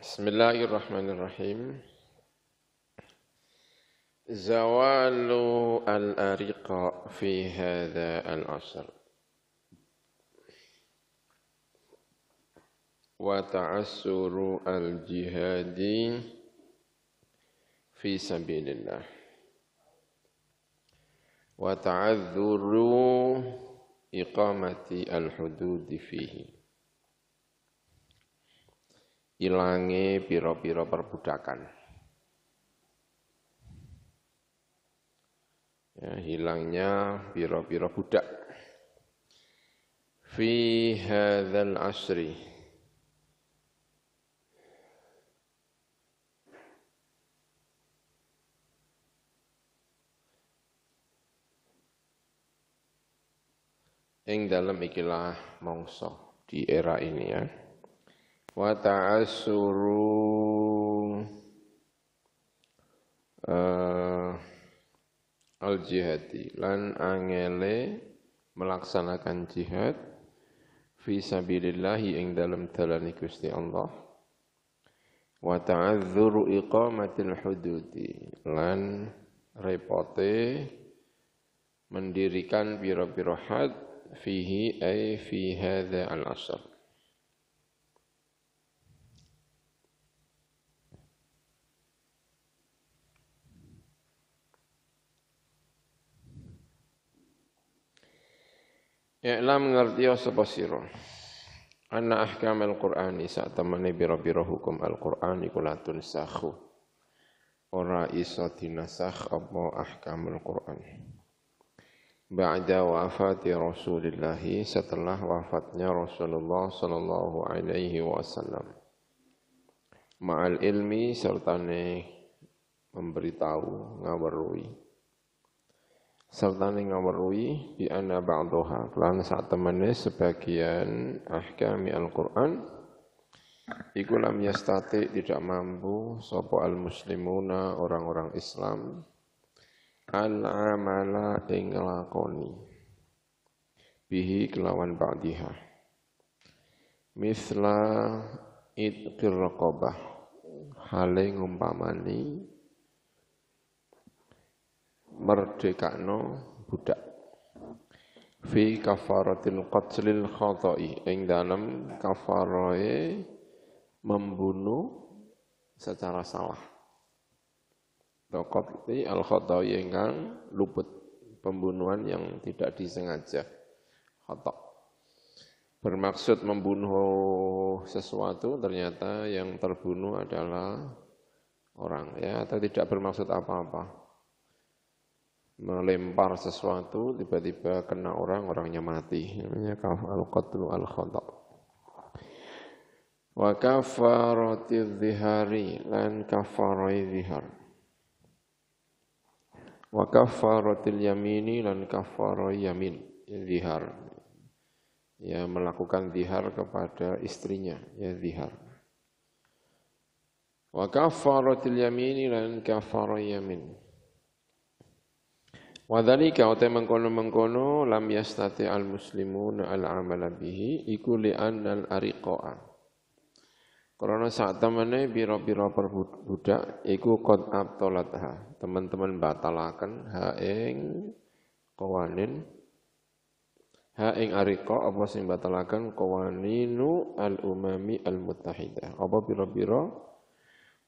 بسم الله الرحمن الرحيم زوال الأرقة في هذا العصر وتعسر الجهاد في سبيل الله وتعذر iqamati al hudud fihi ilange piro-piro perbudakan ya, hilangnya piro-piro budak fi hadzal asri ing dalam ikilah mongso di era ini ya wa ta'assuru uh, eh, al jihadi lan angele melaksanakan jihad fi sabilillahi ing dalam dalan Gusti Allah wa ta'azzuru iqamatil hududi lan repote mendirikan biro piro had فيه أي في هذا العصر I'lam ngertiyo sapa sira. Ana ahkamul Qur'ani sak temene biro-biro hukum Al-Qur'an iku latun sakhu. Ora iso dinasakh apa ahkamul Qur'an. ba'da wafati Rasulullah setelah wafatnya Rasulullah sallallahu alaihi wasallam. Ma'al ilmi serta ne memberitahu ngawerui serta ne ngawerui bi anna ba'daha lan saat temene sebagian ahkami Al-Qur'an Iku lam yastati tidak mampu sapa al muslimuna orang-orang Islam al amala ing lakoni bihi kelawan ba'diha misla itqir raqabah hale ngumpamani merdekakno budak fi kafaratil qatlil khata'i ing dalam kafaroe membunuh secara salah Tokot itu al yang luput, pembunuhan yang tidak disengaja. Khotok. Bermaksud membunuh sesuatu, ternyata yang terbunuh adalah orang, ya atau tidak bermaksud apa-apa. Melempar sesuatu, tiba-tiba kena orang, orangnya mati. Namanya kaf al-qatlu al-khotok. Wa kafarati dhihari, lan kafarai dhihar wa kafaratil yamini lan kafara yamin zihar ya melakukan zihar kepada istrinya ya zihar wa kafaratil yamini lan kafara yamin Wa dzalika uta mengkono-mengkono lam yastati al muslimun al amala bihi iku li annal ariqa'a karena saat temennya biro-biro perbudak iku abtolat ha. Teman-teman batalakan ha ing kawanin. ha ing ariko apa sing batalakan kawaninu al umami al mutahida. Apa biro-biro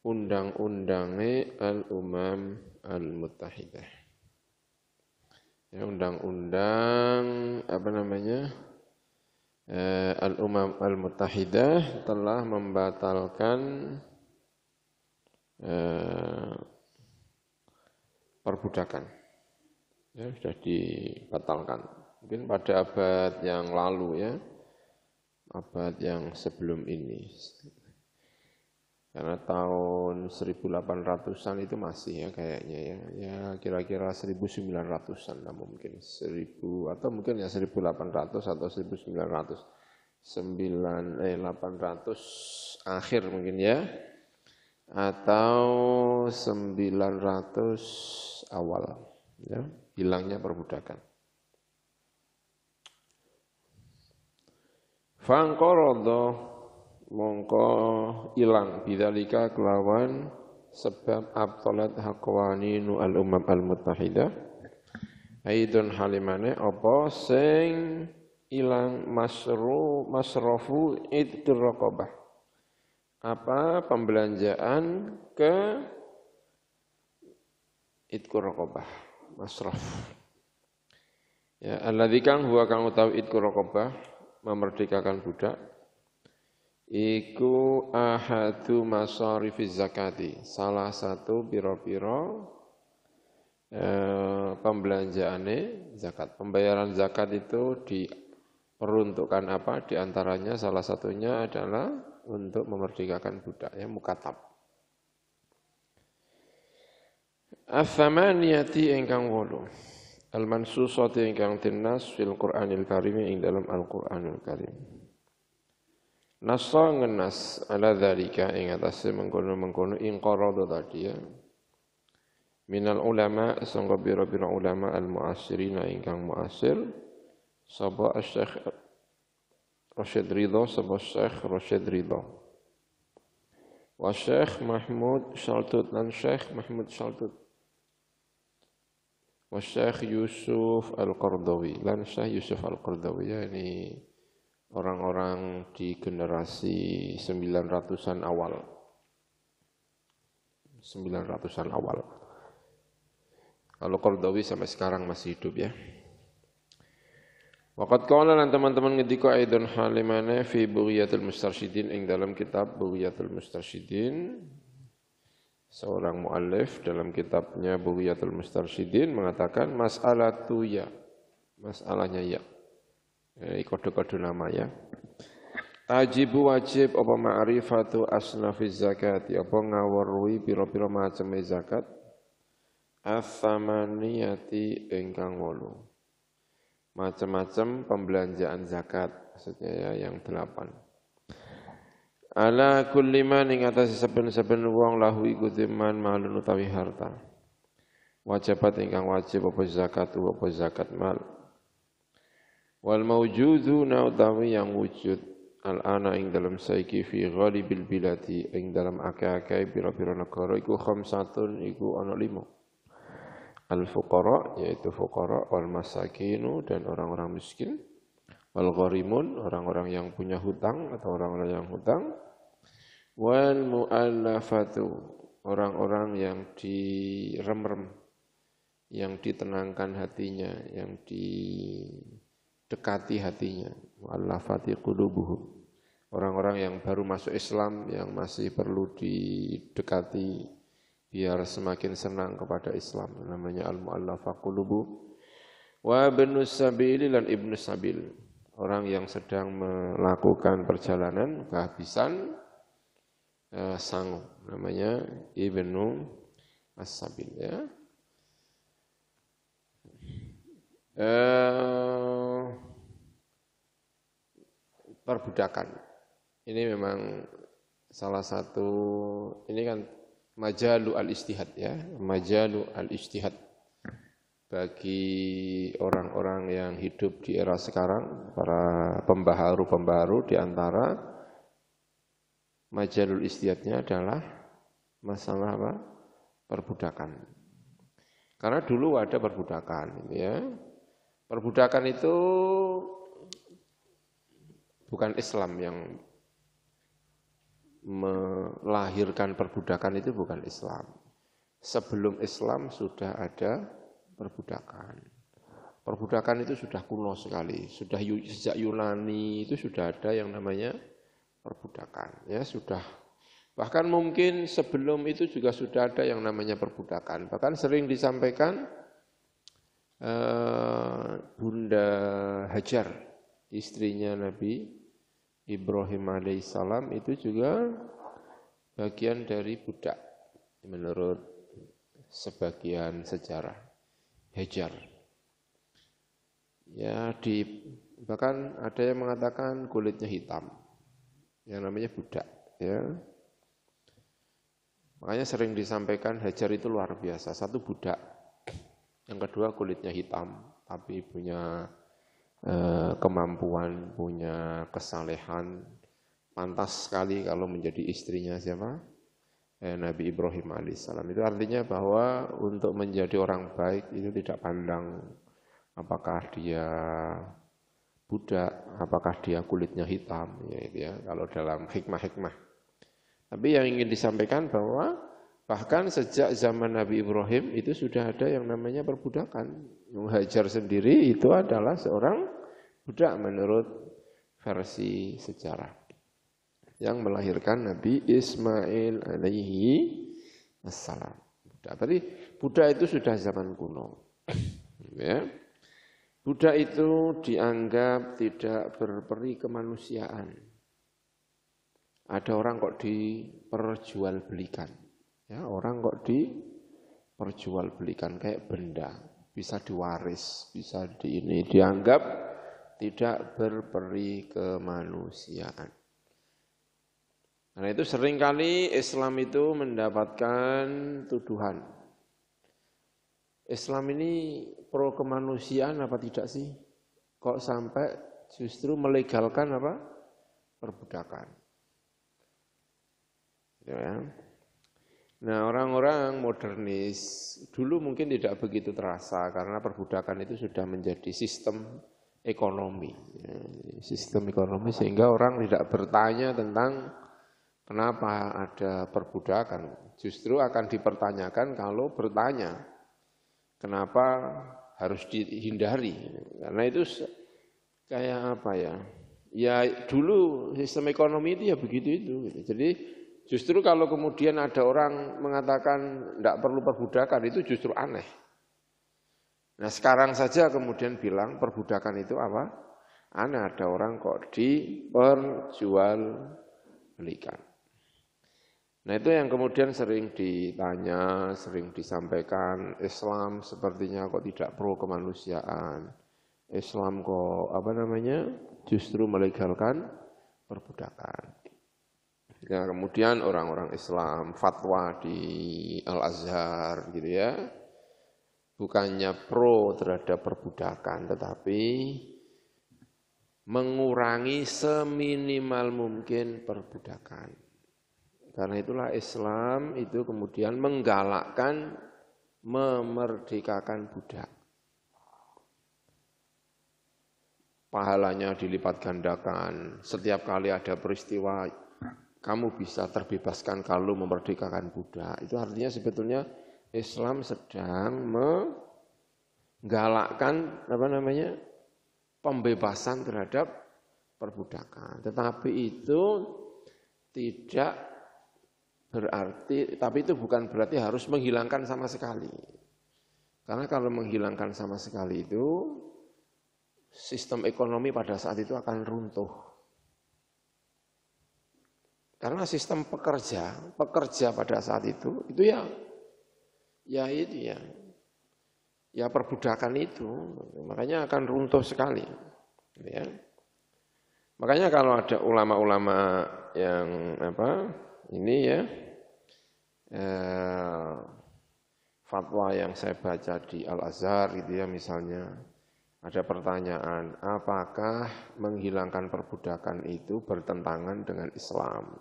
undang undangnya al umam al mutahida. Ya undang-undang apa namanya? Eh, Al-Umam Al-Mutahidah telah membatalkan eh, perbudakan. Ya, sudah dibatalkan. Mungkin pada abad yang lalu ya, abad yang sebelum ini karena tahun 1800-an itu masih ya kayaknya ya ya kira-kira 1900-an lah mungkin 1000 atau mungkin ya 1800 atau 1900 9 eh 800 akhir mungkin ya atau 900 awal ya hilangnya perbudakan Fangkorodo mongko ilang bidalika kelawan sebab abtolat hakwani nu al umam al mutahidah aidun halimane apa sing ilang masru masrofu itu raqabah apa pembelanjaan ke itu raqabah masraf ya alladzi kang huwa kang utawi itu raqabah memerdekakan budak Iku ahadu masarifiz zakati Salah satu piro-piro eh, pembelanjaannya zakat Pembayaran zakat itu diperuntukkan apa? Di antaranya salah satunya adalah untuk memerdekakan budak ya mukatab Athamaniyati ingkang wolu Al-mansusati ingkang tinas fil Qur'anil karim ing dalam Al-Qur'anil karim Nasa ngenas ala dhalika ing atase mengkono-mengkono ing qarada tadi ya. Minal ulama sangka bira-bira ulama al-mu'asirina ingkang mu'asir sapa Syekh Rashid Ridha sapa Syekh Rashid Ridha. Wa Syekh Mahmud Shaltut lan Syekh Mahmud Shaltut. Wa Syekh Yusuf Al-Qardawi lan Syekh Yusuf Al-Qardawi Ya, yani orang-orang di generasi 900-an awal. 900-an awal. Kalau Qardawi sampai sekarang masih hidup ya. Waqat qala lan teman-teman ngediko aidon halimane fi buriyatul Mustarsyidin ing dalam kitab buriyatul Mustarsyidin seorang muallif dalam kitabnya Buriyatul Mustarsyidin mengatakan masalah ya, masalahnya ya Eh, Ini kode-kode nama ya. Tajibu wajib apa ma'rifatu asnafiz zakat ya, apa ngawarui pira-pira macam zakat as ingkang wolu. Macam-macam pembelanjaan zakat maksudnya ya yang delapan. Ala kulliman ing atas saben-saben wong lahu iku diman malun utawi harta. Wajibat ingkang wajib apa zakat apa zakat mal. Wal mawjuduna utawi yang wujud al ana ing dalam saiki fi ghalibil bilati ing dalam akeh-akeh pira-pira negara iku khamsatun iku ana lima. Al fuqara yaitu fuqara wal masakinu dan orang-orang miskin wal gharimun orang-orang yang punya hutang atau orang-orang yang hutang wal muallafatu orang-orang yang direm-rem yang ditenangkan hatinya yang di dekati hatinya walafati qulubuhum orang-orang yang baru masuk Islam yang masih perlu didekati biar semakin senang kepada Islam namanya al-mu'allafa qulubu wa ibnu sabil dan ibnu sabil orang yang sedang melakukan perjalanan kehabisan eh, sangu namanya ibnu as-sabil ya eh, perbudakan. Ini memang salah satu ini kan majalu al-istihad ya, majalu al-istihad bagi orang-orang yang hidup di era sekarang, para pembaharu-pembaharu di antara majalul istihadnya adalah masalah apa? perbudakan. Karena dulu ada perbudakan ya. Perbudakan itu bukan Islam yang melahirkan perbudakan itu bukan Islam. Sebelum Islam sudah ada perbudakan. Perbudakan itu sudah kuno sekali, sudah sejak Yunani itu sudah ada yang namanya perbudakan. Ya sudah. Bahkan mungkin sebelum itu juga sudah ada yang namanya perbudakan. Bahkan sering disampaikan eh, Bunda Hajar, istrinya Nabi Ibrahim alaihissalam itu juga bagian dari budak menurut sebagian sejarah Hejar. Ya di bahkan ada yang mengatakan kulitnya hitam yang namanya budak ya. Makanya sering disampaikan Hajar itu luar biasa, satu budak, yang kedua kulitnya hitam tapi punya Eh, kemampuan, punya kesalehan, pantas sekali kalau menjadi istrinya siapa? Eh, Nabi Ibrahim alaihissalam. Itu artinya bahwa untuk menjadi orang baik itu tidak pandang apakah dia budak, apakah dia kulitnya hitam, ya itu ya, kalau dalam hikmah-hikmah. Tapi yang ingin disampaikan bahwa bahkan sejak zaman Nabi Ibrahim itu sudah ada yang namanya perbudakan. Hajar sendiri itu adalah seorang budak menurut versi sejarah yang melahirkan Nabi Ismail alaihi assalam. Budak. Tadi budak itu sudah zaman kuno. Gitu ya. Buddha itu dianggap tidak berperi kemanusiaan. Ada orang kok diperjualbelikan. Ya, orang kok diperjualbelikan kayak benda, bisa diwaris, bisa di ini dianggap tidak berperi kemanusiaan. Karena itu seringkali Islam itu mendapatkan tuduhan. Islam ini pro kemanusiaan apa tidak sih? Kok sampai justru melegalkan apa? Perbudakan. Ya. Nah orang-orang modernis dulu mungkin tidak begitu terasa karena perbudakan itu sudah menjadi sistem ekonomi, ya, sistem ekonomi sehingga orang tidak bertanya tentang kenapa ada perbudakan. Justru akan dipertanyakan kalau bertanya kenapa harus dihindari. Karena itu kayak apa ya? Ya dulu sistem ekonomi itu ya begitu itu. Jadi justru kalau kemudian ada orang mengatakan tidak perlu perbudakan itu justru aneh. Nah sekarang saja kemudian bilang perbudakan itu apa? Ana ada orang kok diperjual belikan. Nah itu yang kemudian sering ditanya, sering disampaikan, Islam sepertinya kok tidak pro kemanusiaan. Islam kok apa namanya justru melegalkan perbudakan. nah kemudian orang-orang Islam fatwa di Al Azhar gitu ya, bukannya pro terhadap perbudakan, tetapi mengurangi seminimal mungkin perbudakan. Karena itulah Islam itu kemudian menggalakkan memerdekakan budak. Pahalanya dilipat gandakan. Setiap kali ada peristiwa kamu bisa terbebaskan kalau memerdekakan budak. Itu artinya sebetulnya Islam sedang menggalakkan apa namanya pembebasan terhadap perbudakan. Tetapi itu tidak berarti, tapi itu bukan berarti harus menghilangkan sama sekali. Karena kalau menghilangkan sama sekali itu, sistem ekonomi pada saat itu akan runtuh. Karena sistem pekerja, pekerja pada saat itu, itu ya ya itu ya ya perbudakan itu makanya akan runtuh sekali ya makanya kalau ada ulama-ulama yang apa ini ya eh, fatwa yang saya baca di Al Azhar gitu ya misalnya ada pertanyaan apakah menghilangkan perbudakan itu bertentangan dengan Islam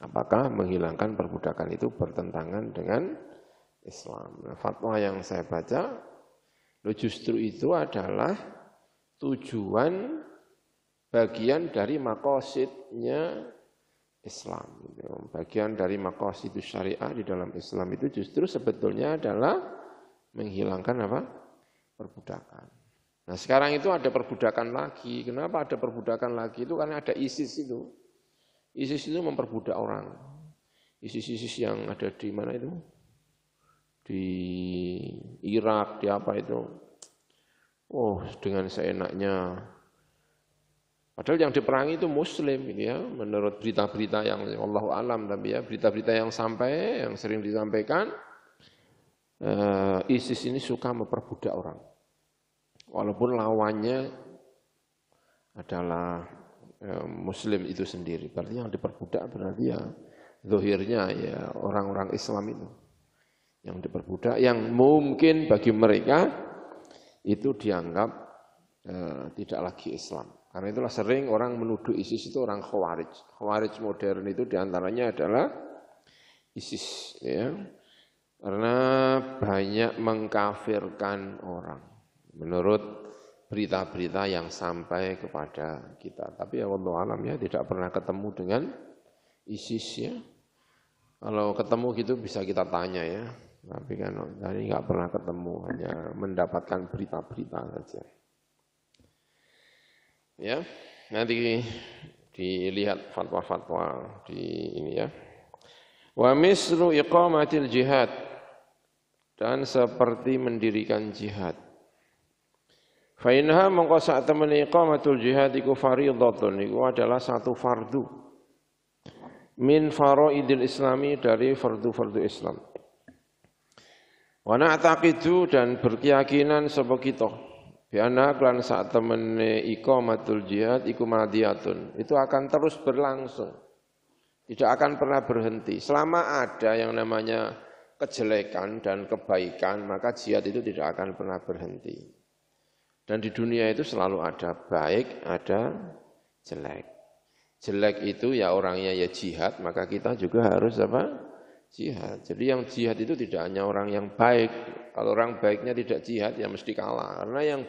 apakah menghilangkan perbudakan itu bertentangan dengan Islam. Nah, fatwa yang saya baca, lo justru itu adalah tujuan bagian dari makosidnya Islam. Bagian dari makosid syariah di dalam Islam itu justru sebetulnya adalah menghilangkan apa? Perbudakan. Nah sekarang itu ada perbudakan lagi. Kenapa ada perbudakan lagi? Itu karena ada ISIS itu. ISIS itu memperbudak orang. ISIS-ISIS yang ada di mana itu? di Irak, di apa itu. Oh, dengan seenaknya. Padahal yang diperangi itu muslim gitu ya, menurut berita-berita yang Allah alam tapi ya, berita-berita yang sampai yang sering disampaikan eh, ISIS ini suka memperbudak orang. Walaupun lawannya adalah eh, muslim itu sendiri. Berarti yang diperbudak berarti ya zuhirnya ya orang-orang Islam itu yang diperbudak yang mungkin bagi mereka itu dianggap e, tidak lagi Islam. Karena itulah sering orang menuduh ISIS itu orang khawarij. Khawarij modern itu diantaranya adalah ISIS. Ya. Karena banyak mengkafirkan orang. Menurut berita-berita yang sampai kepada kita. Tapi ya Allah alam ya tidak pernah ketemu dengan ISIS ya. Kalau ketemu gitu bisa kita tanya ya, tapi kan saya nggak pernah ketemu, hanya mendapatkan berita-berita saja. Ya, nanti dilihat fatwa-fatwa di ini ya. Wa mislu iqamatil jihad dan seperti mendirikan jihad. Fa inha mengko sak temene iqamatul jihad iku fardhatun iku adalah satu fardu min faraidil islami dari fardu-fardu Islam. Wa na'taqidu dan berkeyakinan sapa kita bi klan saat sak temene iqamatul jihad iku madiyatun. Itu akan terus berlangsung. Tidak akan pernah berhenti. Selama ada yang namanya kejelekan dan kebaikan, maka jihad itu tidak akan pernah berhenti. Dan di dunia itu selalu ada baik, ada jelek. Jelek itu ya orangnya ya jihad, maka kita juga harus apa? jihad. Jadi yang jihad itu tidak hanya orang yang baik. Kalau orang baiknya tidak jihad ya mesti kalah. Karena yang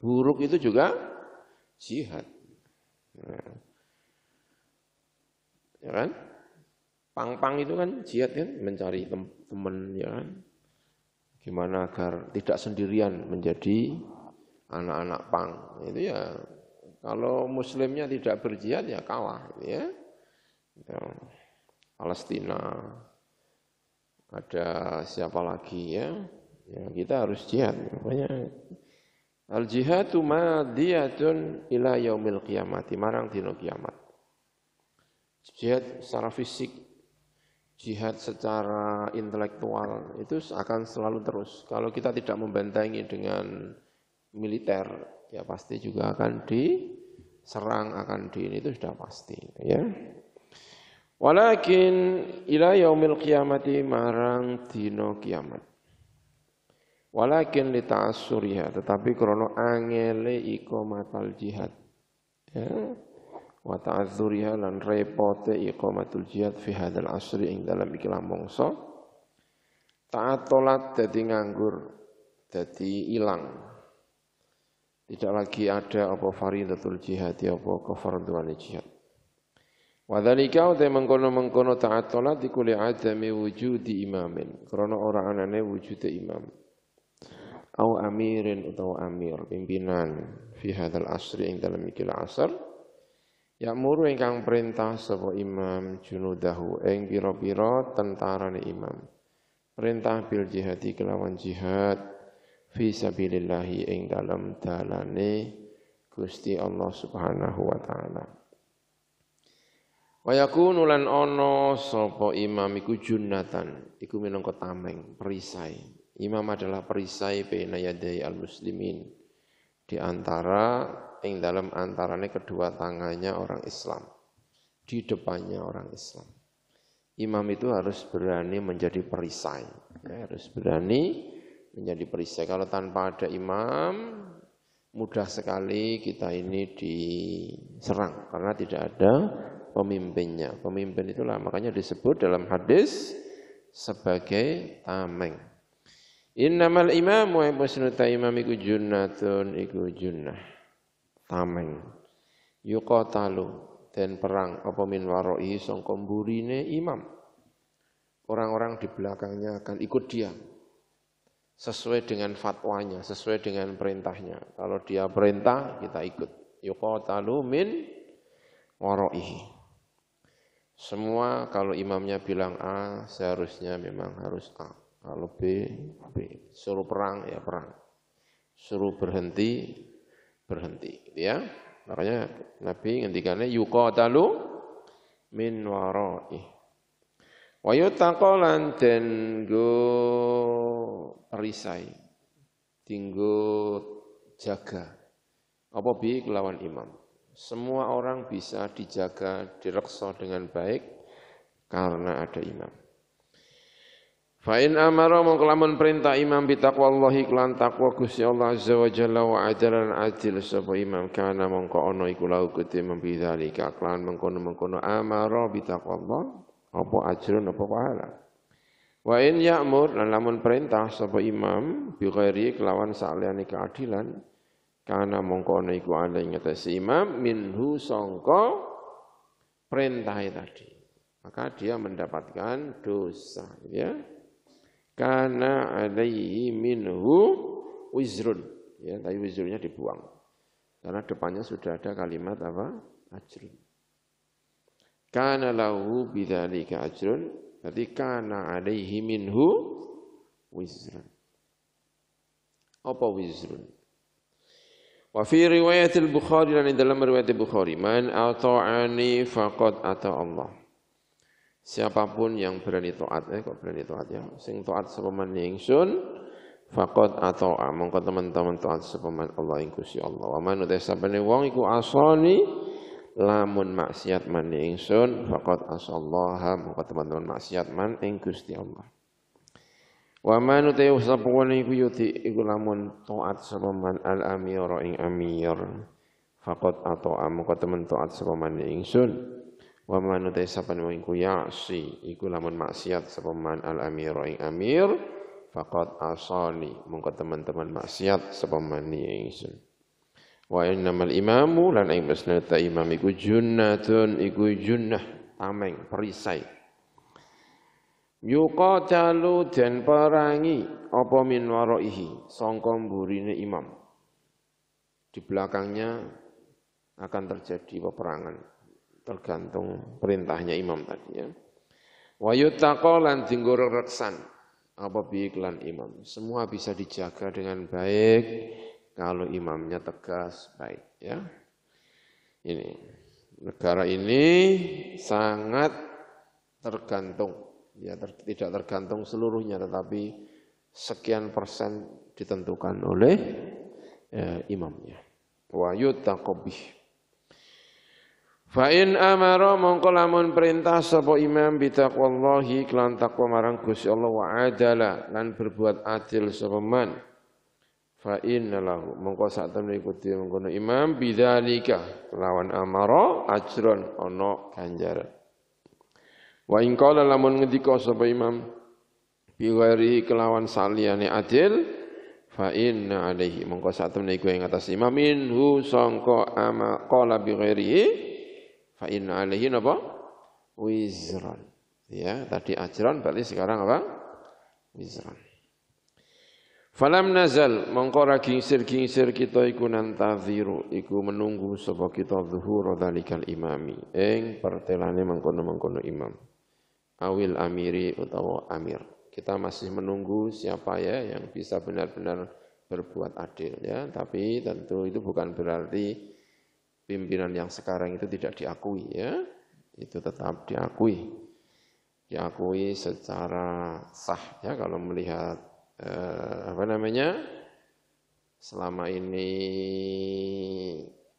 buruk itu juga jihad. Nah. Ya kan? Pang-pang itu kan jihad kan mencari tem teman ya kan. Gimana agar tidak sendirian menjadi anak-anak pang. Itu ya kalau muslimnya tidak berjihad ya kalah ya. ya. Palestina, ada siapa lagi ya? ya kita harus jihad. Pokoknya al jihadu madiyatun ila yaumil di marang dino kiamat. Jihad secara fisik, jihad secara intelektual itu akan selalu terus. Kalau kita tidak membentengi dengan militer, ya pasti juga akan diserang, akan di ini itu sudah pasti, ya. Walakin ila yaumil qiyamati marang dina kiamat. Walakin li ta'assuriha tetapi krono angele iko matal jihad. Ya. Wa ta'azzuriha lan repote matul jihad fi hadal asri ing dalam iklam mongso. Ta'atolat jadi nganggur, jadi ilang. Tidak lagi ada apa faridatul jihad ya apa kefarduan jihad. Wadhalika utai mengkono-mengkono taat tolat dikuli adami wujudi imamin. Krono ora anane wujudi imam. Au amirin atau amir, pimpinan. Fi hadal asri yang dalam ikil asr. yang kang perintah sapa imam junudahu biro biro pira tentarane imam. Perintah bil jihadi kelawan jihad fi sabilillahi ing dalam dalane Gusti Allah Subhanahu wa taala. Wayakunu lan ono sapa imam iku junatan, iku minangka tameng, perisai. Imam adalah perisai baina yadai al-muslimin di antara ing dalam antarane kedua tangannya orang Islam. Di depannya orang Islam. Imam itu harus berani menjadi perisai. Ya, harus berani menjadi perisai. Kalau tanpa ada imam, mudah sekali kita ini diserang karena tidak ada pemimpinnya. Pemimpin itulah makanya disebut dalam hadis sebagai tameng. Innamal imamu ibusnuta imam iku junnatun iku junnah. Tameng. Yukotalu dan perang apa min waroi songkomburine imam. Orang-orang di belakangnya akan ikut dia. Sesuai dengan fatwanya, sesuai dengan perintahnya. Kalau dia perintah, kita ikut. Yukotalu min warohi. Semua kalau imamnya bilang A, seharusnya memang harus A. Kalau B, B. Suruh perang, ya perang. Suruh berhenti, berhenti. Gitu ya. Makanya Nabi ngendikannya yuqatalu min wara'i. Wa yutaqalan den go perisai. Dinggo jaga. Apa bi kelawan imam. Semua orang bisa dijaga, direksa dengan baik karena ada imam. Fa'in amara mengkelamun perintah imam bitaqwallahi klan taqwa Gusti Allah Azza wa Jalla wa adalan adil sapa imam kana mongko ana iku lahu kuti membidzalika kaklan mengkono-mengkono amara bitaqwallah apa ajrun apa pahala. Wa in ya'mur lan lamun perintah sapa imam bi ghairi kelawan sakliyane keadilan karena mongko ada yang kata si imam minhu songko perintah tadi. Maka dia mendapatkan dosa ya. Karena alaihi minhu wizrun ya tapi wizrunnya dibuang. Karena depannya sudah ada kalimat apa? ajrun. Karena lahu bidzalika ajrun, berarti karena alaihi minhu wizrun. Apa wizrun? Wa fi riwayat al-Bukhari dan dalam riwayat Bukhari, man ata'ani faqad ata Allah. Siapapun yang berani taat, eh kok berani taat ya? Sing taat sepaman ingsun faqad ata'a. Mongko teman-teman taat man Allah ing Gusti Allah. Wa man utasabane wong iku asani lamun maksiat man ingsun faqad asallaha. Mongko teman-teman maksiat man ing Gusti Allah. Wa man utayu sapa wani iku yuti ya iku lamun taat sapa man al amir ing amir. Faqat ata'a moko temen taat sapa man ingsun. Wa man utayu sapa wani iku ya'si iku lamun maksiat sapa man al amir ing amir. Faqat asani moko teman-teman maksiat sapa man ingsun. Wa innamal imamu lan ing besnata imam iku junnatun iku junnah tameng perisai yuqatalu dan perangi apa min waraihi sangka burine imam di belakangnya akan terjadi peperangan tergantung perintahnya imam tadi ya wa yuttaqa lan reksan apa biiklan imam semua bisa dijaga dengan baik kalau imamnya tegas baik ya ini negara ini sangat tergantung ya ter, tidak tergantung seluruhnya tetapi sekian persen ditentukan oleh eh, imamnya wa yuttaqabih fa in amara mongko lamun perintah sapa imam bi taqwallahi kelan takwa marang Gusti Allah wa adala lan berbuat adil sapa man fa innalahu mongko sak temne ikuti mengkono imam bidzalika lawan amara ajron ana ganjaran Wa in qala lamun ngendika sapa imam bi kelawan saliyane adil fa inna alaihi mongko sak temne iku ing atas imam minhu sangka ama qala bi ghairihi fa inna alaihi napa wizran ya tadi ajran berarti sekarang apa wizran Falam nazal mongko ra gingsir-gingsir kita iku nantaziru iku menunggu sapa kita zuhur dzalikal imami ing pertelane mengkono-mengkono imam awil amiri utawa amir. Kita masih menunggu siapa ya yang bisa benar-benar berbuat adil ya, tapi tentu itu bukan berarti pimpinan yang sekarang itu tidak diakui ya. Itu tetap diakui. Diakui secara sah ya kalau melihat eh, apa namanya? selama ini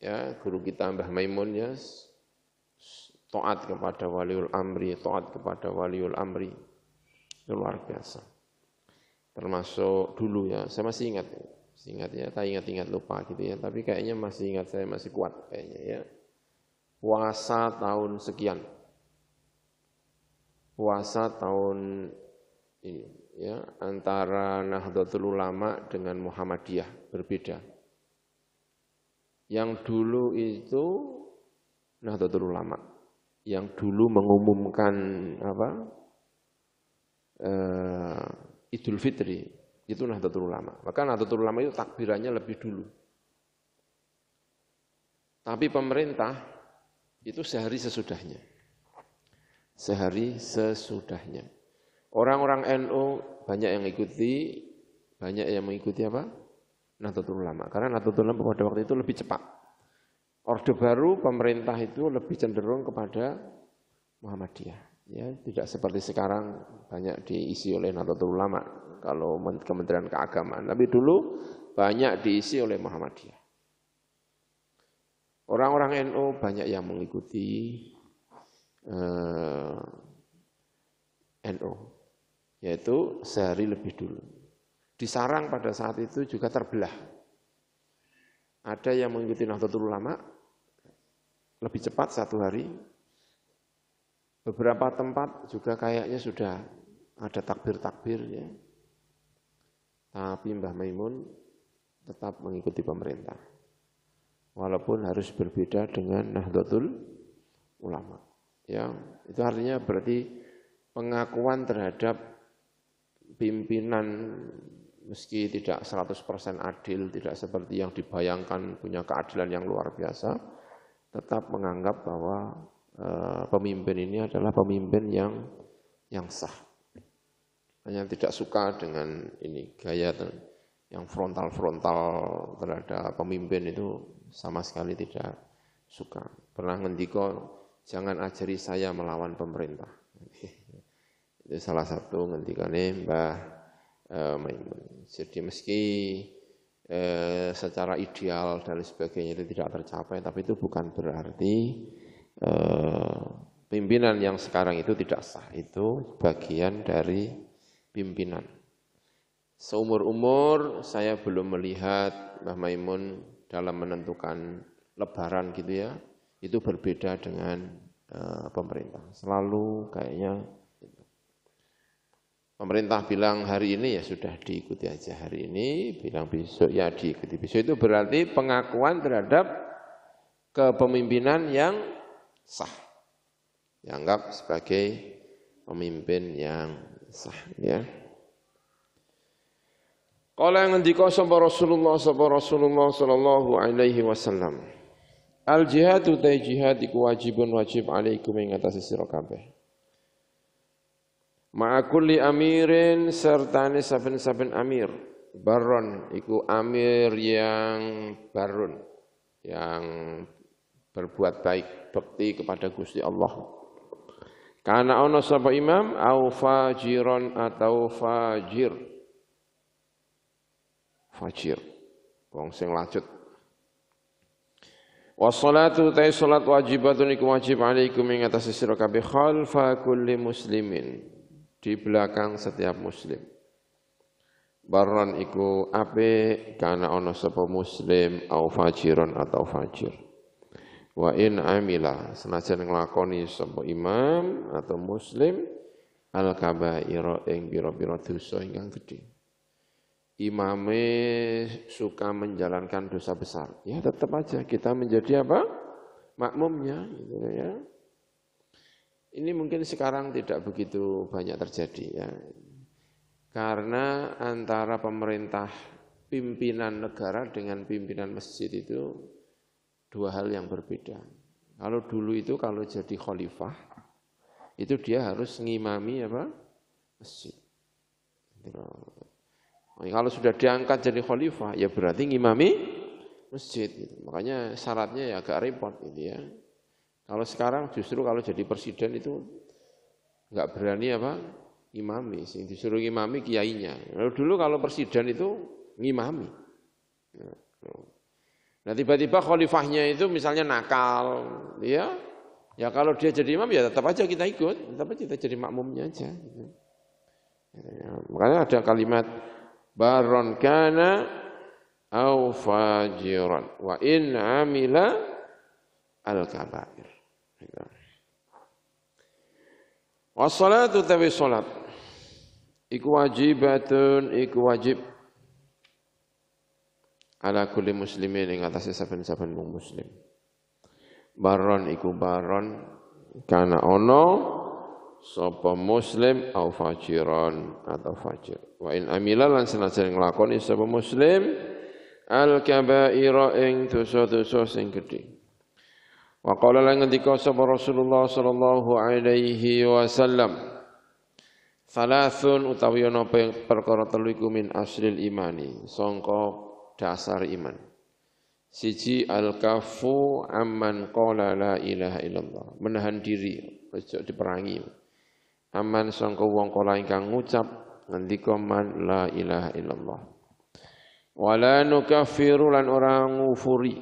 ya guru kita Mbah Maimun ya taat kepada waliul amri, taat kepada waliul amri. Itu luar biasa. Termasuk dulu ya, saya masih ingat. Ya. Masih ingat ya, tak ingat-ingat lupa gitu ya. Tapi kayaknya masih ingat saya masih kuat kayaknya ya. Puasa tahun sekian. Puasa tahun ini ya antara Nahdlatul Ulama dengan Muhammadiyah berbeda. Yang dulu itu Nahdlatul Ulama yang dulu mengumumkan apa uh, Idul Fitri itu Nahdlatul Ulama. Maka Nahdlatul Ulama itu takbirannya lebih dulu. Tapi pemerintah itu sehari sesudahnya. Sehari sesudahnya. Orang-orang NU banyak yang ikuti, banyak yang mengikuti apa? Nahdlatul Ulama. Karena Nahdlatul Ulama pada waktu itu lebih cepat. Orde baru pemerintah itu lebih cenderung kepada Muhammadiyah. Ya, tidak seperti sekarang banyak diisi oleh Nahdlatul Ulama kalau Kementerian Keagamaan. Tapi dulu banyak diisi oleh Muhammadiyah. Orang-orang NU banyak yang mengikuti eh, NU, yaitu sehari lebih dulu. Di Sarang pada saat itu juga terbelah. Ada yang mengikuti Nahdlatul Ulama, lebih cepat satu hari. Beberapa tempat juga kayaknya sudah ada takbir-takbir ya. Tapi Mbah Maimun tetap mengikuti pemerintah. Walaupun harus berbeda dengan Nahdlatul Ulama. Ya, itu artinya berarti pengakuan terhadap pimpinan meski tidak 100% adil, tidak seperti yang dibayangkan punya keadilan yang luar biasa, tetap menganggap bahwa e, pemimpin ini adalah pemimpin yang yang sah. Hanya tidak suka dengan ini gaya yang frontal-frontal terhadap pemimpin itu sama sekali tidak suka. Pernah ngendiko, jangan ajari saya melawan pemerintah. itu salah satu ngendikane Mbah e, Maimun. Jadi meski Eh, secara ideal dan sebagainya itu tidak tercapai, tapi itu bukan berarti eh, pimpinan yang sekarang itu tidak sah. Itu bagian dari pimpinan. Seumur-umur saya belum melihat Mbah Maimun dalam menentukan lebaran gitu ya, itu berbeda dengan eh, pemerintah. Selalu kayaknya pemerintah bilang hari ini ya sudah diikuti aja hari ini, bilang besok ya diikuti besok itu berarti pengakuan terhadap kepemimpinan yang sah. Dianggap sebagai pemimpin yang sah ya. kalau yang ngendika sapa Rasulullah sapa Rasulullah sallallahu alaihi wasallam. Al jihad ta jihad iku wajibun wajib alaikum ing atase sira Ma'akulli amirin serta saben-saben amir. Baron, iku amir yang barun, yang berbuat baik, bekti kepada Gusti Allah. Karena ono sapa imam, au fajiron atau fajir. Fajir, wong sing lacut. Wassalatu ta'i salat wajibatun iku wajib alaikum ing atas khalfa kulli muslimin di belakang setiap muslim. Barron iku ape karena ono sapa muslim au fajiron atau fajir. Wa in amila senajan nglakoni sapa imam atau muslim al kabairo ing biro-biro dosa ingkang gedhe. Imame suka menjalankan dosa besar. Ya tetap aja kita menjadi apa? Makmumnya gitu ya. Ini mungkin sekarang tidak begitu banyak terjadi ya. Karena antara pemerintah pimpinan negara dengan pimpinan masjid itu dua hal yang berbeda. Kalau dulu itu kalau jadi khalifah itu dia harus ngimami apa? masjid. Kalau sudah diangkat jadi khalifah ya berarti ngimami masjid. Gitu. Makanya syaratnya ya agak repot ini gitu ya. Kalau sekarang justru kalau jadi presiden itu enggak berani apa imami, sing disuruh imami kiainya. Lalu dulu kalau presiden itu ngimami. Ya, nah tiba-tiba khalifahnya itu misalnya nakal, ya, ya kalau dia jadi imam ya tetap aja kita ikut, tetap aja kita jadi makmumnya aja. Gitu. Ya, ya, makanya ada kalimat baron kana au fajiran wa in amila al kabair. Wassalatu tawi salat iku wajibatun iku wajib ala kulli muslimin ing atase saben-saben wong muslim. Baron iku baron kana ono sapa muslim au fajiron atau fajir. Wa in amila lan senajan nglakoni sapa muslim al kabaira ing dosa-dosa sing gedhe. Wa qala lan ngendika sapa Rasulullah sallallahu alaihi wasallam Salasun utawi ana perkara telu iku min aslil imani sangka dasar iman Siji al-kafu amman qala la ilaha illallah menahan diri ojo diperangi Aman sangka wong kala ingkang ngucap ngendika man la ilaha illallah Wala nukafiru lan orang ngufuri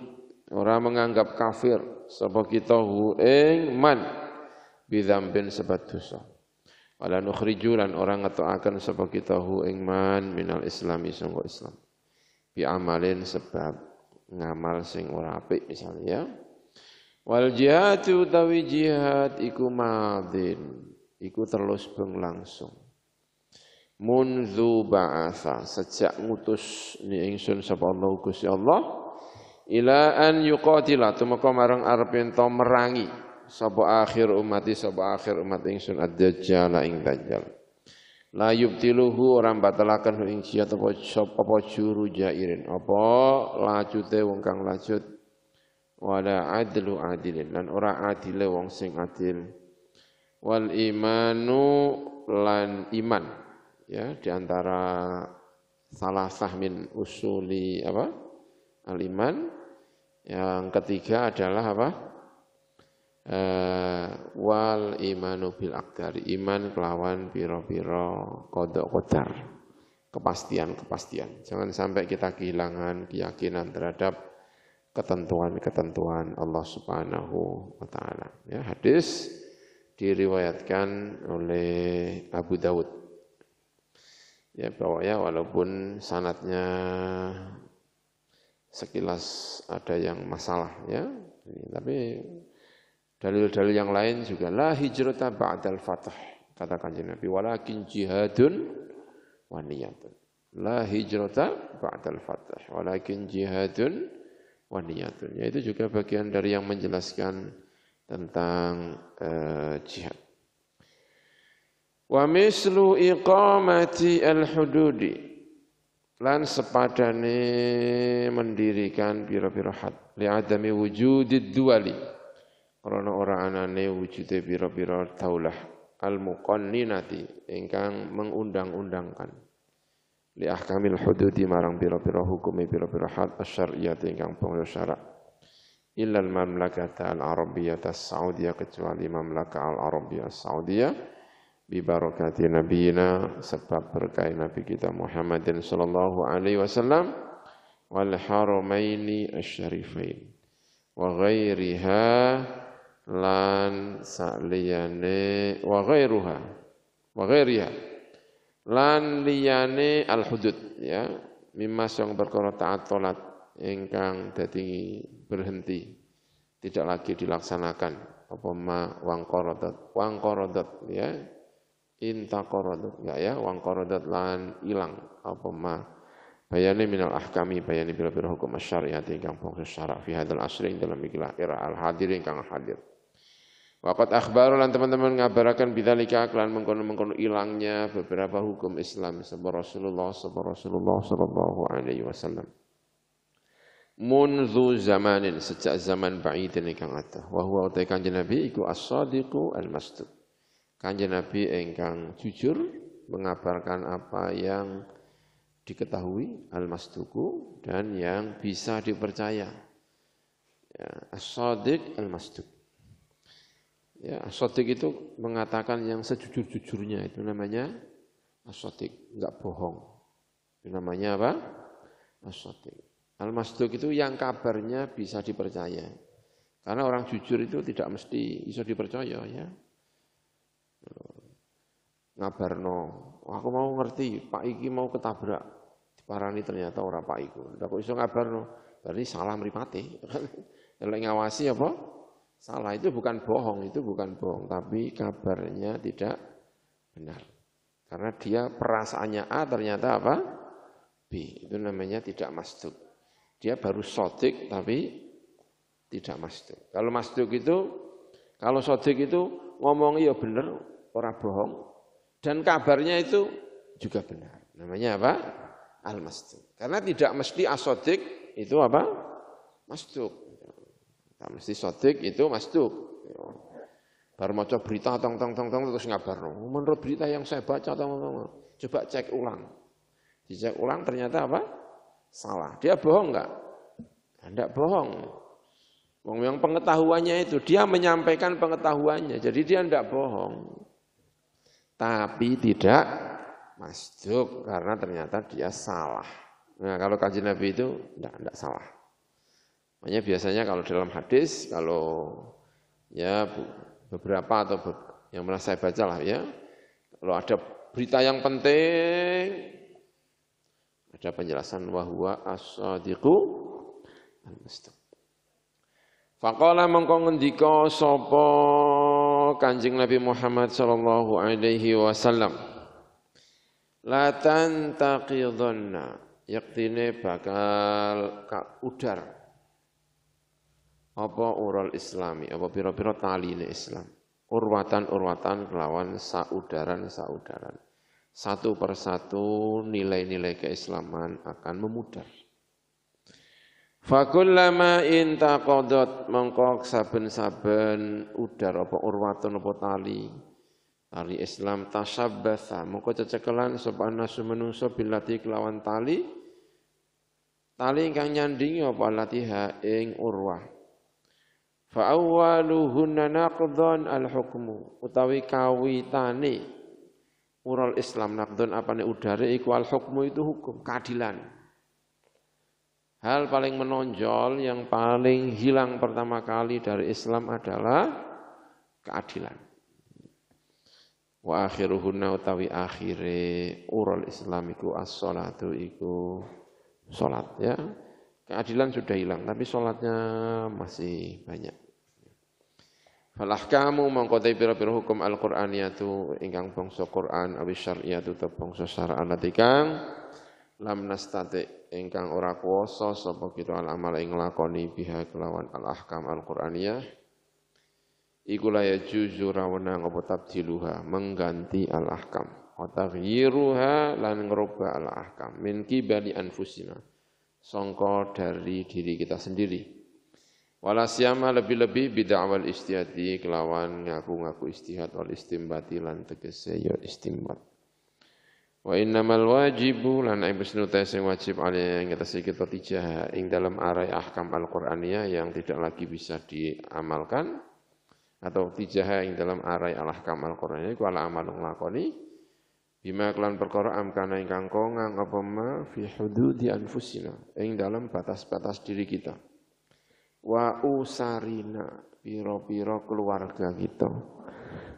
orang menganggap kafir sapa kita hu ing man bidzambin sebab dosa wala nukhriju lan atau akan sapa kita hu ing man minal islami sangga islam bi amalin sebab ngamal sing ora apik misalnya ya wal jihad utawi jihad iku madin iku terus beng langsung munzu ba'atha sejak ngutus ni ingsun sapa Allah Gusti Allah ila an yuqatila tumeka marang arep ento merangi sapa akhir umati sapa akhir umat ingsun ad-dajjal ing dajjal la yubtiluhu ora batalaken ing sia apa sapa juru jairin apa lajute wong kang lajut, wala adlu adilin lan ora adile wong sing adil wal imanu lan iman ya di antara salah sahmin usuli apa al iman yang ketiga adalah apa? E, wal imanu bil akdar iman kelawan piro-piro kodok kodar kepastian-kepastian jangan sampai kita kehilangan keyakinan terhadap ketentuan-ketentuan Allah Subhanahu wa taala ya hadis diriwayatkan oleh Abu Dawud ya bahwa ya walaupun sanatnya sekilas ada yang masalah ya. Tapi dalil-dalil yang lain juga la hijrata ba'dal fath kata kanjeng Nabi walakin jihadun wa niyatun. La hijrata ba'dal fath walakin jihadun wa niyatun. Yaitu juga bagian dari yang menjelaskan tentang uh, jihad. Wa mislu iqamati al-hududi lan sepadane mendirikan pira-pira had li adami wujudid duali karena ora anane wujude pira-pira taulah al muqanninati engkang mengundang-undangkan li ahkamil di marang pira-pira hukum pira-pira had asyariyah ingkang pengurus syarak al mamlakata al arabiyyah as saudiyah kecuali mamlakah al arabiyyah as saudiyah bibarakati nabiyina sebab berkah nabi kita Muhammadin sallallahu alaihi wasallam wal haramaini asyarifain wa ghairiha lan sa'liyane wa ghairuha wa ghairiha lan liyane al hudud ya mimma sing perkara ta'atolat ingkang dadi berhenti tidak lagi dilaksanakan apa ma wangkorodat wangkorodat ya inta korodot enggak ya wang korodot lan ilang apa ma bayani minal ahkami bayani bila bila hukum asyariyati kang pungsi syarak fi hadal asri dalam ikilah ira al hadir kang hadir Waqat akhbaru lan teman-teman ngabarakan bidalika aklan mengkono-mengkono ilangnya beberapa hukum Islam sebab Rasulullah sebab Rasulullah sallallahu alaihi wasallam. Munzu zamanin sejak zaman ba'idin kang atah wa huwa utai kanjeng Nabi iku as-sadiqu al-masduq. Kanjeng Nabi engkang jujur mengabarkan apa yang diketahui al-masduku dan yang bisa dipercaya. Ya, as-sadiq al mastuk Ya, as itu mengatakan yang sejujur-jujurnya itu namanya as-sadiq, enggak bohong. Itu namanya apa? As-sadiq. al mastuk itu yang kabarnya bisa dipercaya. Karena orang jujur itu tidak mesti bisa dipercaya ya ngabarno, aku mau ngerti, Pak Iki mau ketabrak. Diparani ternyata orang Pak Iku. Tidak kok iso ngabarno, berarti salah meripati. Kalau ngawasi apa? Salah itu bukan bohong, itu bukan bohong, tapi kabarnya tidak benar. Karena dia perasaannya A ternyata apa? B. Itu namanya tidak masduk. Dia baru sotik tapi tidak masduk. Kalau masduk itu, kalau sotik itu ngomong iya benar orang bohong dan kabarnya itu juga benar. Namanya apa? Al-Masduk. Karena tidak mesti asodik itu apa? Masduk. Tidak mesti sodik itu masduk. Baru mau berita tong tong tong tong terus ngabar. Oh, menurut berita yang saya baca tong tong coba cek ulang. Dicek ulang ternyata apa? Salah. Dia bohong enggak? Enggak bohong. Wong yang pengetahuannya itu dia menyampaikan pengetahuannya. Jadi dia enggak bohong tapi tidak masuk karena ternyata dia salah. Nah, kalau kaji Nabi itu enggak, enggak salah. Makanya biasanya kalau dalam hadis, kalau ya beberapa atau be yang pernah saya baca lah ya, kalau ada berita yang penting, ada penjelasan wahwa as-sadiqu al-mustaq. Faqala mengkongendika sopoh Kanjeng Nabi Muhammad sallallahu alaihi wasallam. La tantaqidhanna yaktine bakal ka udar apa ural islami apa pira-pira ini Islam urwatan-urwatan kelawan saudaran-saudaran satu persatu nilai-nilai keislaman akan memudar Fakullama intaqadat mongko saben-saben udar apa urwatun apa tali tali Islam tasabbatha mongko cecekelan sapa nasu menungso bilati kelawan tali tali ingkang nyandingi apa latiha ing urwah fa awwaluhunna naqdhon al hukmu utawi kawitane ural Islam naqdhon apane udare iku al hukmu itu hukum keadilan Hal paling menonjol yang paling hilang pertama kali dari Islam adalah keadilan. Wa akhiruhunna utawi akhire ural islamiku as-salatu iku salat ya. Keadilan sudah hilang tapi salatnya masih banyak. Falah kamu mengkotai pira-pira hukum Al-Qur'aniyatu ingkang bangsa Qur'an awis syar'iyatu te bangsa syar'an latikang lam nastatik ingkang ora kuasa sapa kita al amal ing lakoni biha kelawan al ahkam al qur'aniyah iku la juzu rawana apa tabdiluha mengganti al ahkam wa taghyiruha lan ngroba al ahkam min kibali anfusina songko dari diri kita sendiri wala siyama lebih-lebih bid'awal istihadi kelawan ngaku-ngaku istihad wal istimbati lan tegese ya istimbat Wa innamal wajibu lan ing besnu sing wajib ali yang kita kita tijah ing dalam arai ahkam al-Qur'aniyah yang tidak lagi bisa diamalkan atau tijah ing dalam arai al-ahkam al-Qur'aniyah kuala ala lakoni bima klan perkara amkana ingkang kongang apa ma fi hududi anfusina ing dalam batas-batas diri kita wa usarina piro-piro keluarga kita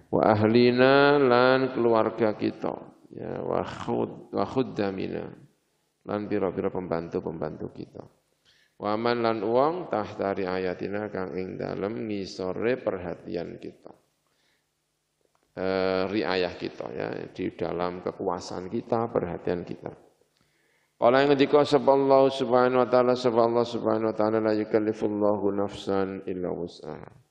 wa ahlina lan keluarga kita ya wa khud wa khuddamina lan biro-biro pembantu-pembantu kita. Wa man lan uang tahtari ayatina kang ing dalem ngisore perhatian kita. E, riayah kita ya di dalam kekuasaan kita, perhatian kita. Kala yang dikau sapa Subhanahu wa taala sapa Allah Subhanahu wa taala la yukallifullahu nafsan illa wus'aha.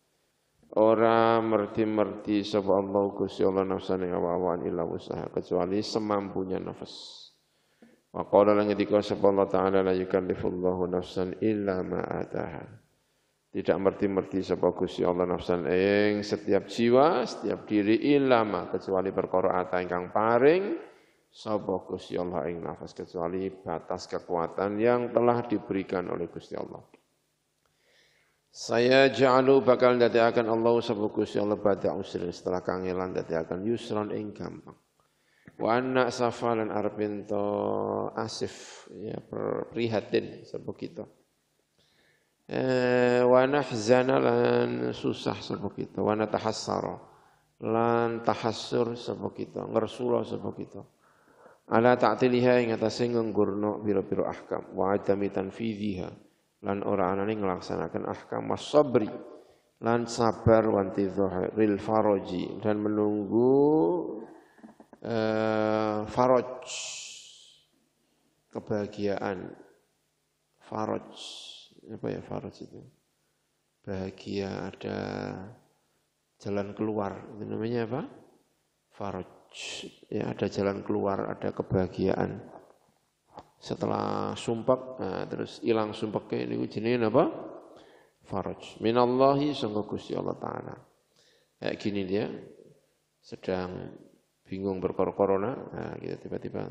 Ora merti-merti sapa Allah Gusti Allah nafsane awan illa usaha kecuali semampunya nafas. Wa qala lan ketika sapa Allah taala la yukallifullahu nafsan illa ma ataha. Tidak merti-merti sapa Gusti Allah nafsan ing setiap jiwa, setiap diri ma kecuali perkara ata ingkang paring sapa Gusti Allah ing nafas kecuali batas kekuatan yang telah diberikan oleh Gusti Allah. Saya ja'alu bakal akan Allah sapa Gusti Allah bada usrin setelah kangelan dadiakan yusron ing gampang. Wa anna safalan arpinto asif ya prihatin sapa kita. Eh, wa nahzana lan susah sapa kita wa natahassara lan tahassur sapa kita ngersula sapa kita. Ala ta'tiliha ing atase nggurno biro-biro ahkam wa adami tanfidhiha lan ora anane ngelaksanakan ahkam sabri lan sabar wanti dhahiril faroji dan menunggu uh, eh, faraj kebahagiaan faroj, apa ya faroj itu bahagia ada jalan keluar itu namanya apa Faroj, ya ada jalan keluar ada kebahagiaan setelah sumpak nah, terus hilang sumpaknya ini jenis apa faraj minallahi sungguh Gusti Allah taala kayak gini dia sedang bingung berkorona nah, kita tiba-tiba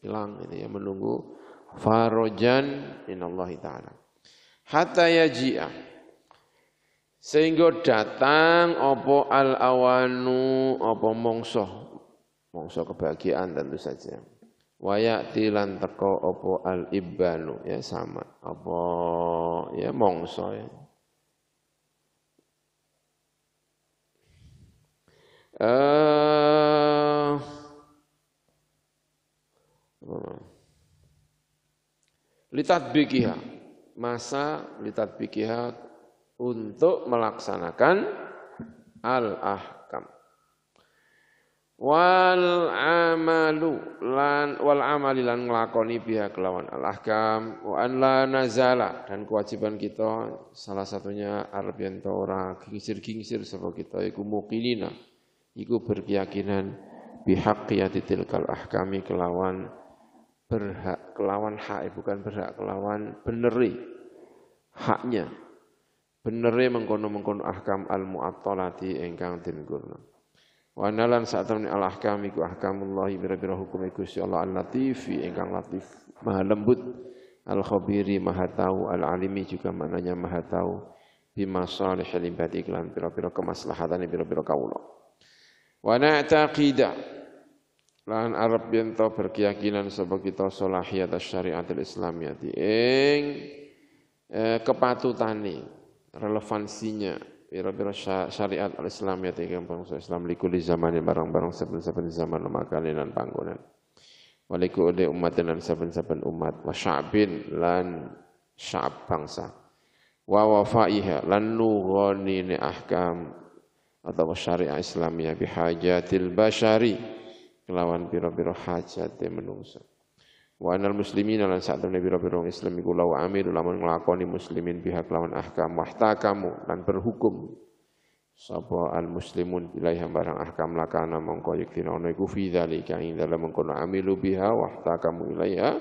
hilang ini gitu ya menunggu farojan minallahi taala hatta yaji'a sehingga datang opo al awanu opo mongso mongso kebahagiaan tentu saja Wayak tilan teko opo al ibanu ya sama opo ya mongso ya. Uh, eh, litat bikiha masa litat bikiha untuk melaksanakan al ah wal amalu lan wal amali lan nglakoni biha kelawan al ahkam wa an la nazala dan kewajiban kita salah satunya arep yen ora gingsir-gingsir sapa kita iku muqinina iku berkeyakinan haqqiyati tilkal ahkami kelawan berhak kelawan hak eh, bukan berhak kelawan beneri haknya beneri mengkono-mengkono ahkam al muattalati ingkang den gurna Wa nalan saat temani Allah kami ku ahkamullahi bira-bira hukum iku Allah al latifi ingkang latif maha lembut al khabiri maha tahu al alimi juga maknanya maha tahu bima salih al ibadi iklan bira-bira kemaslahatan bira-bira kaula. Wa na'taqida lan arab yen berkeyakinan sebab kita salahiyat syariatil islamiyah ing eh, kepatutane relevansinya Biro-biro syariat al-Islam ya tiga bangsa Islam likuli zaman yang barang-barang saben-saben zaman kali dan panggonan. Waliku oleh umat dan saben-saben umat wa sya'bin lan sya'ab bangsa. Wa wafaiha lan nughani ahkam atau syariat Islam ya bihajatil bashari kelawan biro-biro hajat menungsa. Wa anal muslimin ala sak nabi rabbi pira Islam iku law amir lamun nglakoni muslimin pihak lawan ahkam wahtakamu dan berhukum sapa al muslimun bilaiha barang ahkam lakana mongko yakti ana iku fi dzalika ing dalem mengkono amilu biha wahtakamu ilaiha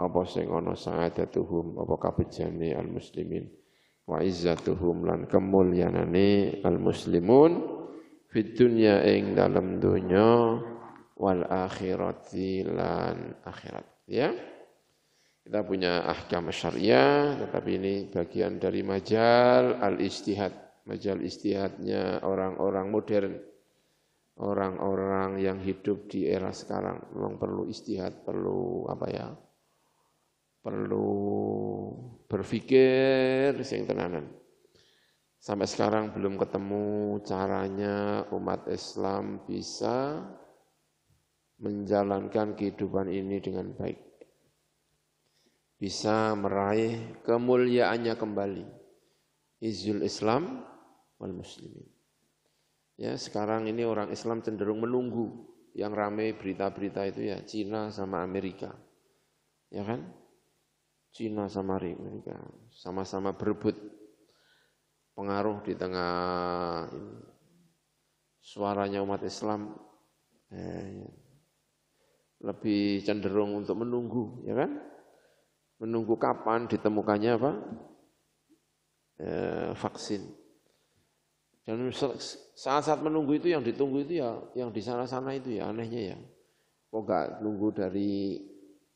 apa sing ana sa'adatuhum apa kabejane al muslimin wa izzatuhum lan kemulyanane al muslimun fid dunya ing dalem dunya wal akhirati lan akhirat Ya. Kita punya ahkam syariah, tetapi ini bagian dari majal al-istihad. Majal istihadnya orang-orang modern. Orang-orang yang hidup di era sekarang memang perlu istihad, perlu apa ya? Perlu berpikir sing tenanan. Sampai sekarang belum ketemu caranya umat Islam bisa menjalankan kehidupan ini dengan baik. Bisa meraih kemuliaannya kembali. Izul Islam wal muslimin. Ya, sekarang ini orang Islam cenderung menunggu yang ramai berita-berita itu ya Cina sama Amerika. Ya kan? Cina sama Amerika sama-sama berebut pengaruh di tengah ini. Suaranya umat Islam eh, ya lebih cenderung untuk menunggu, ya kan? Menunggu kapan ditemukannya apa? E, vaksin. Dan saat-saat menunggu itu yang ditunggu itu ya yang di sana-sana itu ya anehnya ya. Kok enggak nunggu dari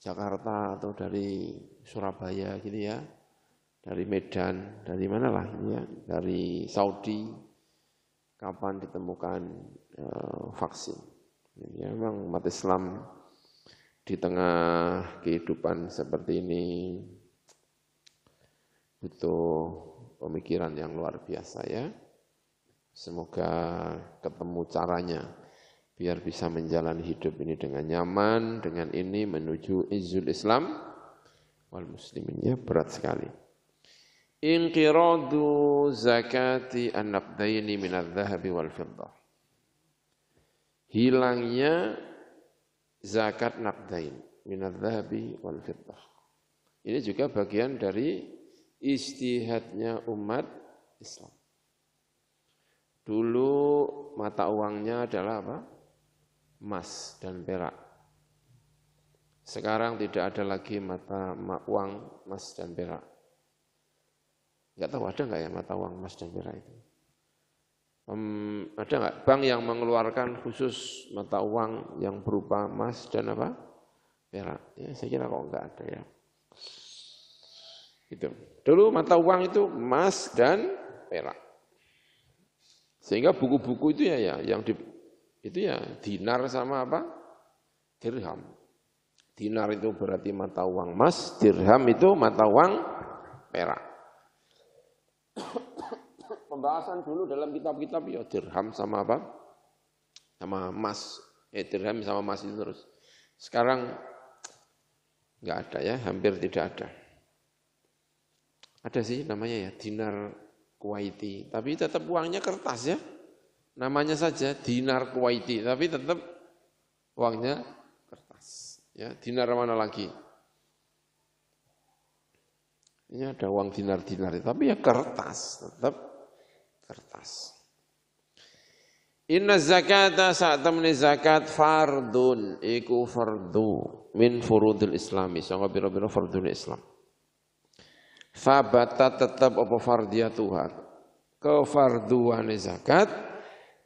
Jakarta atau dari Surabaya gitu ya. Dari Medan, dari mana lah ini gitu ya, dari Saudi kapan ditemukan e, vaksin. Ya, memang umat Islam di tengah kehidupan seperti ini butuh pemikiran yang luar biasa ya. Semoga ketemu caranya biar bisa menjalani hidup ini dengan nyaman, dengan ini menuju izul Islam wal musliminnya berat sekali. Inqiradu zakati an-naqdaini min dhahabi wal fiddah. Hilangnya zakat naqdain minadzahabi wal fitrah. Ini juga bagian dari istihadnya umat Islam. Dulu mata uangnya adalah apa? Emas dan perak. Sekarang tidak ada lagi mata uang emas dan perak. Enggak tahu ada enggak ya mata uang emas dan perak itu? um, ada nggak bank yang mengeluarkan khusus mata uang yang berupa emas dan apa perak? Ya, saya kira kok nggak ada ya. Gitu. Dulu mata uang itu emas dan perak. Sehingga buku-buku itu ya, ya yang di, itu ya dinar sama apa? Dirham. Dinar itu berarti mata uang emas, dirham itu mata uang perak pembahasan dulu dalam kitab-kitab ya dirham sama apa? Sama emas. Eh dirham sama emas itu terus. Sekarang enggak ada ya, hampir tidak ada. Ada sih namanya ya dinar Kuwaiti, tapi tetap uangnya kertas ya. Namanya saja dinar Kuwaiti, tapi tetap uangnya kertas. Ya, dinar mana lagi? Ini ada uang dinar-dinar, tapi ya kertas tetap kertas. Inna zakata saat temani zakat fardun iku fardu min furudul islami. Sangka biro-biro fardul islam. Fabata tetap apa fardia Tuhan. Kefarduan zakat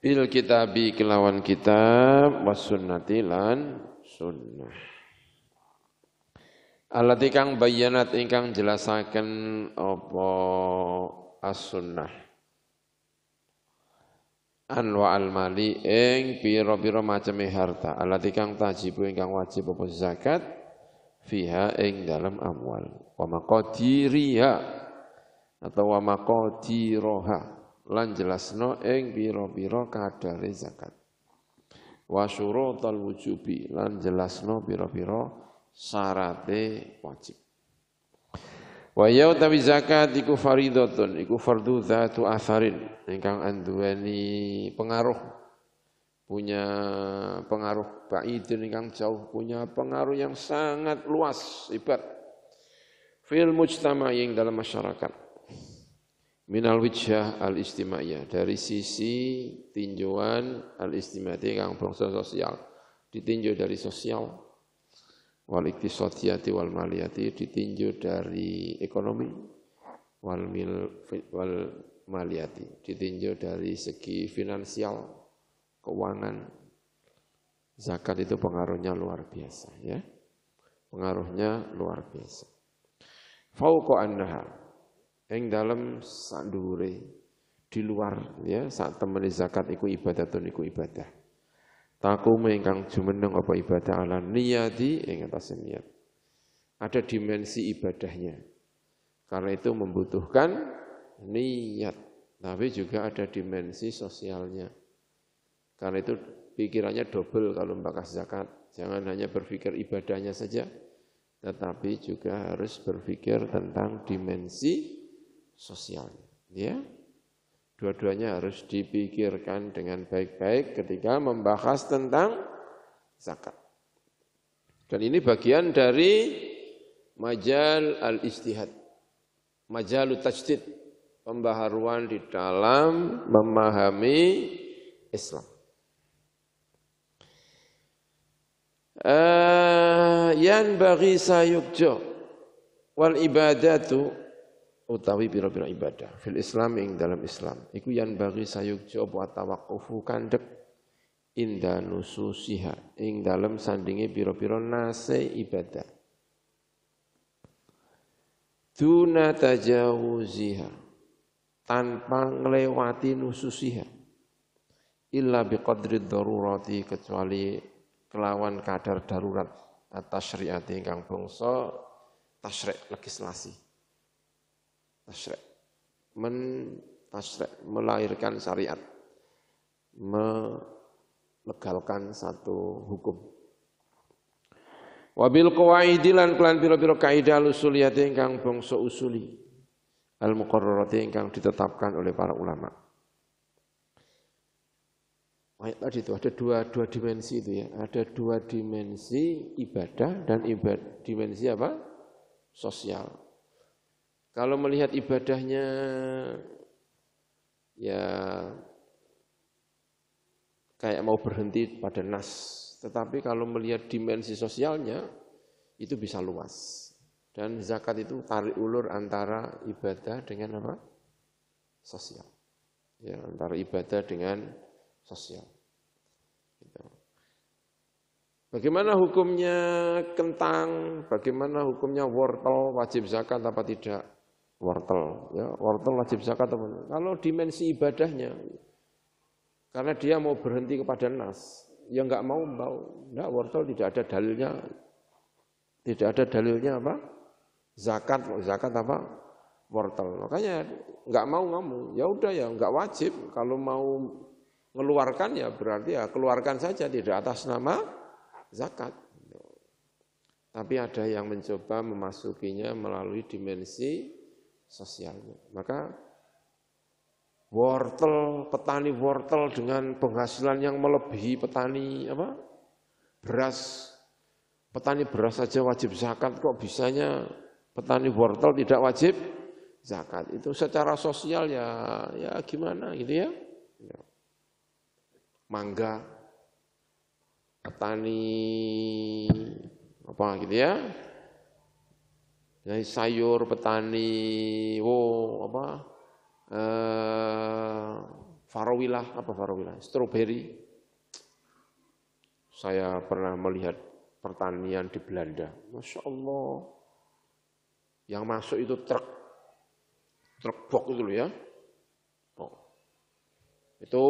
bil kitabi kelawan kitab was sunnatilan sunnah. Alatikang bayanat ingkang jelasaken apa as-sunnah anwa al mali ing piro piro macam harta tikang taji tajibu ingkang wajib bapak zakat fiha ing dalam amwal wa maqadiriha atau wa maqadiroha lan jelasno ing piro piro kadare zakat wa syurutal wujubi lan jelasno piro piro syarate wajib Wa yau tawi zakat iku faridatun iku fardu zatu asarin ingkang anduweni pengaruh punya pengaruh baidun ingkang jauh punya pengaruh yang sangat luas ibarat fil mujtama yang dalam masyarakat minal wijah al istimaiyah dari sisi tinjauan al istimaiyah yang bangsa sosial ditinjau dari sosial wal iktisodiyati wal maliyati ditinjau dari ekonomi wal mil wal maliyati ditinjau dari segi finansial keuangan zakat itu pengaruhnya luar biasa ya pengaruhnya luar biasa fauqa annaha yang dalam sandure di luar ya saat temani zakat iku ibadatun iku ibadah Takumu ingkang jumeneng apa ibadah ala niyati ing atas niat. Ada dimensi ibadahnya. Karena itu membutuhkan niat. Tapi juga ada dimensi sosialnya. Karena itu pikirannya double kalau membakas zakat. Jangan hanya berpikir ibadahnya saja, tetapi juga harus berpikir tentang dimensi sosialnya. Ya. Dua-duanya harus dipikirkan dengan baik-baik ketika membahas tentang zakat. Dan ini bagian dari majal al-istihad, majal tajdid, pembaharuan di dalam memahami Islam. Uh, yan bagi sayukjo wal ibadatu utawi pira-pira ibadah fil Islam ing dalam Islam iku yan bagi sayugja wa tawaqqufu kandek inda nususiha ing dalam sandinge pira-pira nase ibadah tuna tajawuziha tanpa nglewati nususiha illa biqadri darurati kecuali kelawan kadar darurat atas syariat ingkang bangsa tasrek legislasi tasrek men tasrek melahirkan syariat melegalkan satu hukum wabil qawaidilan kelan pira-pira kaidah usul ingkang bangsa usuli al muqarrarati ingkang ditetapkan oleh para ulama Ayat tadi itu ada dua dua dimensi itu ya. Ada dua dimensi ibadah dan ibadah dimensi apa? sosial. Kalau melihat ibadahnya ya kayak mau berhenti pada nas. Tetapi kalau melihat dimensi sosialnya itu bisa luas. Dan zakat itu tarik ulur antara ibadah dengan apa? Sosial. Ya, antara ibadah dengan sosial. Gitu. Bagaimana hukumnya kentang, bagaimana hukumnya wortel, wajib zakat apa tidak? wortel. Ya, wortel wajib zakat teman. Kalau dimensi ibadahnya, karena dia mau berhenti kepada nas, ya nggak mau mau Nggak wortel tidak ada dalilnya, tidak ada dalilnya apa? Zakat, zakat apa? Wortel. Makanya nggak mau ngamu. Ya udah ya, nggak wajib. Kalau mau mengeluarkan ya berarti ya keluarkan saja tidak atas nama zakat. Tapi ada yang mencoba memasukinya melalui dimensi sosialnya. Maka wortel, petani wortel dengan penghasilan yang melebihi petani apa? beras. Petani beras saja wajib zakat kok bisanya petani wortel tidak wajib zakat. Itu secara sosial ya ya gimana gitu ya. ya. Mangga petani apa gitu ya jadi sayur petani, wo apa? Eh, farawilah apa farawilah? Stroberi. Saya pernah melihat pertanian di Belanda. Masya Allah. Yang masuk itu truk. Truk box itu loh ya. Oh. Itu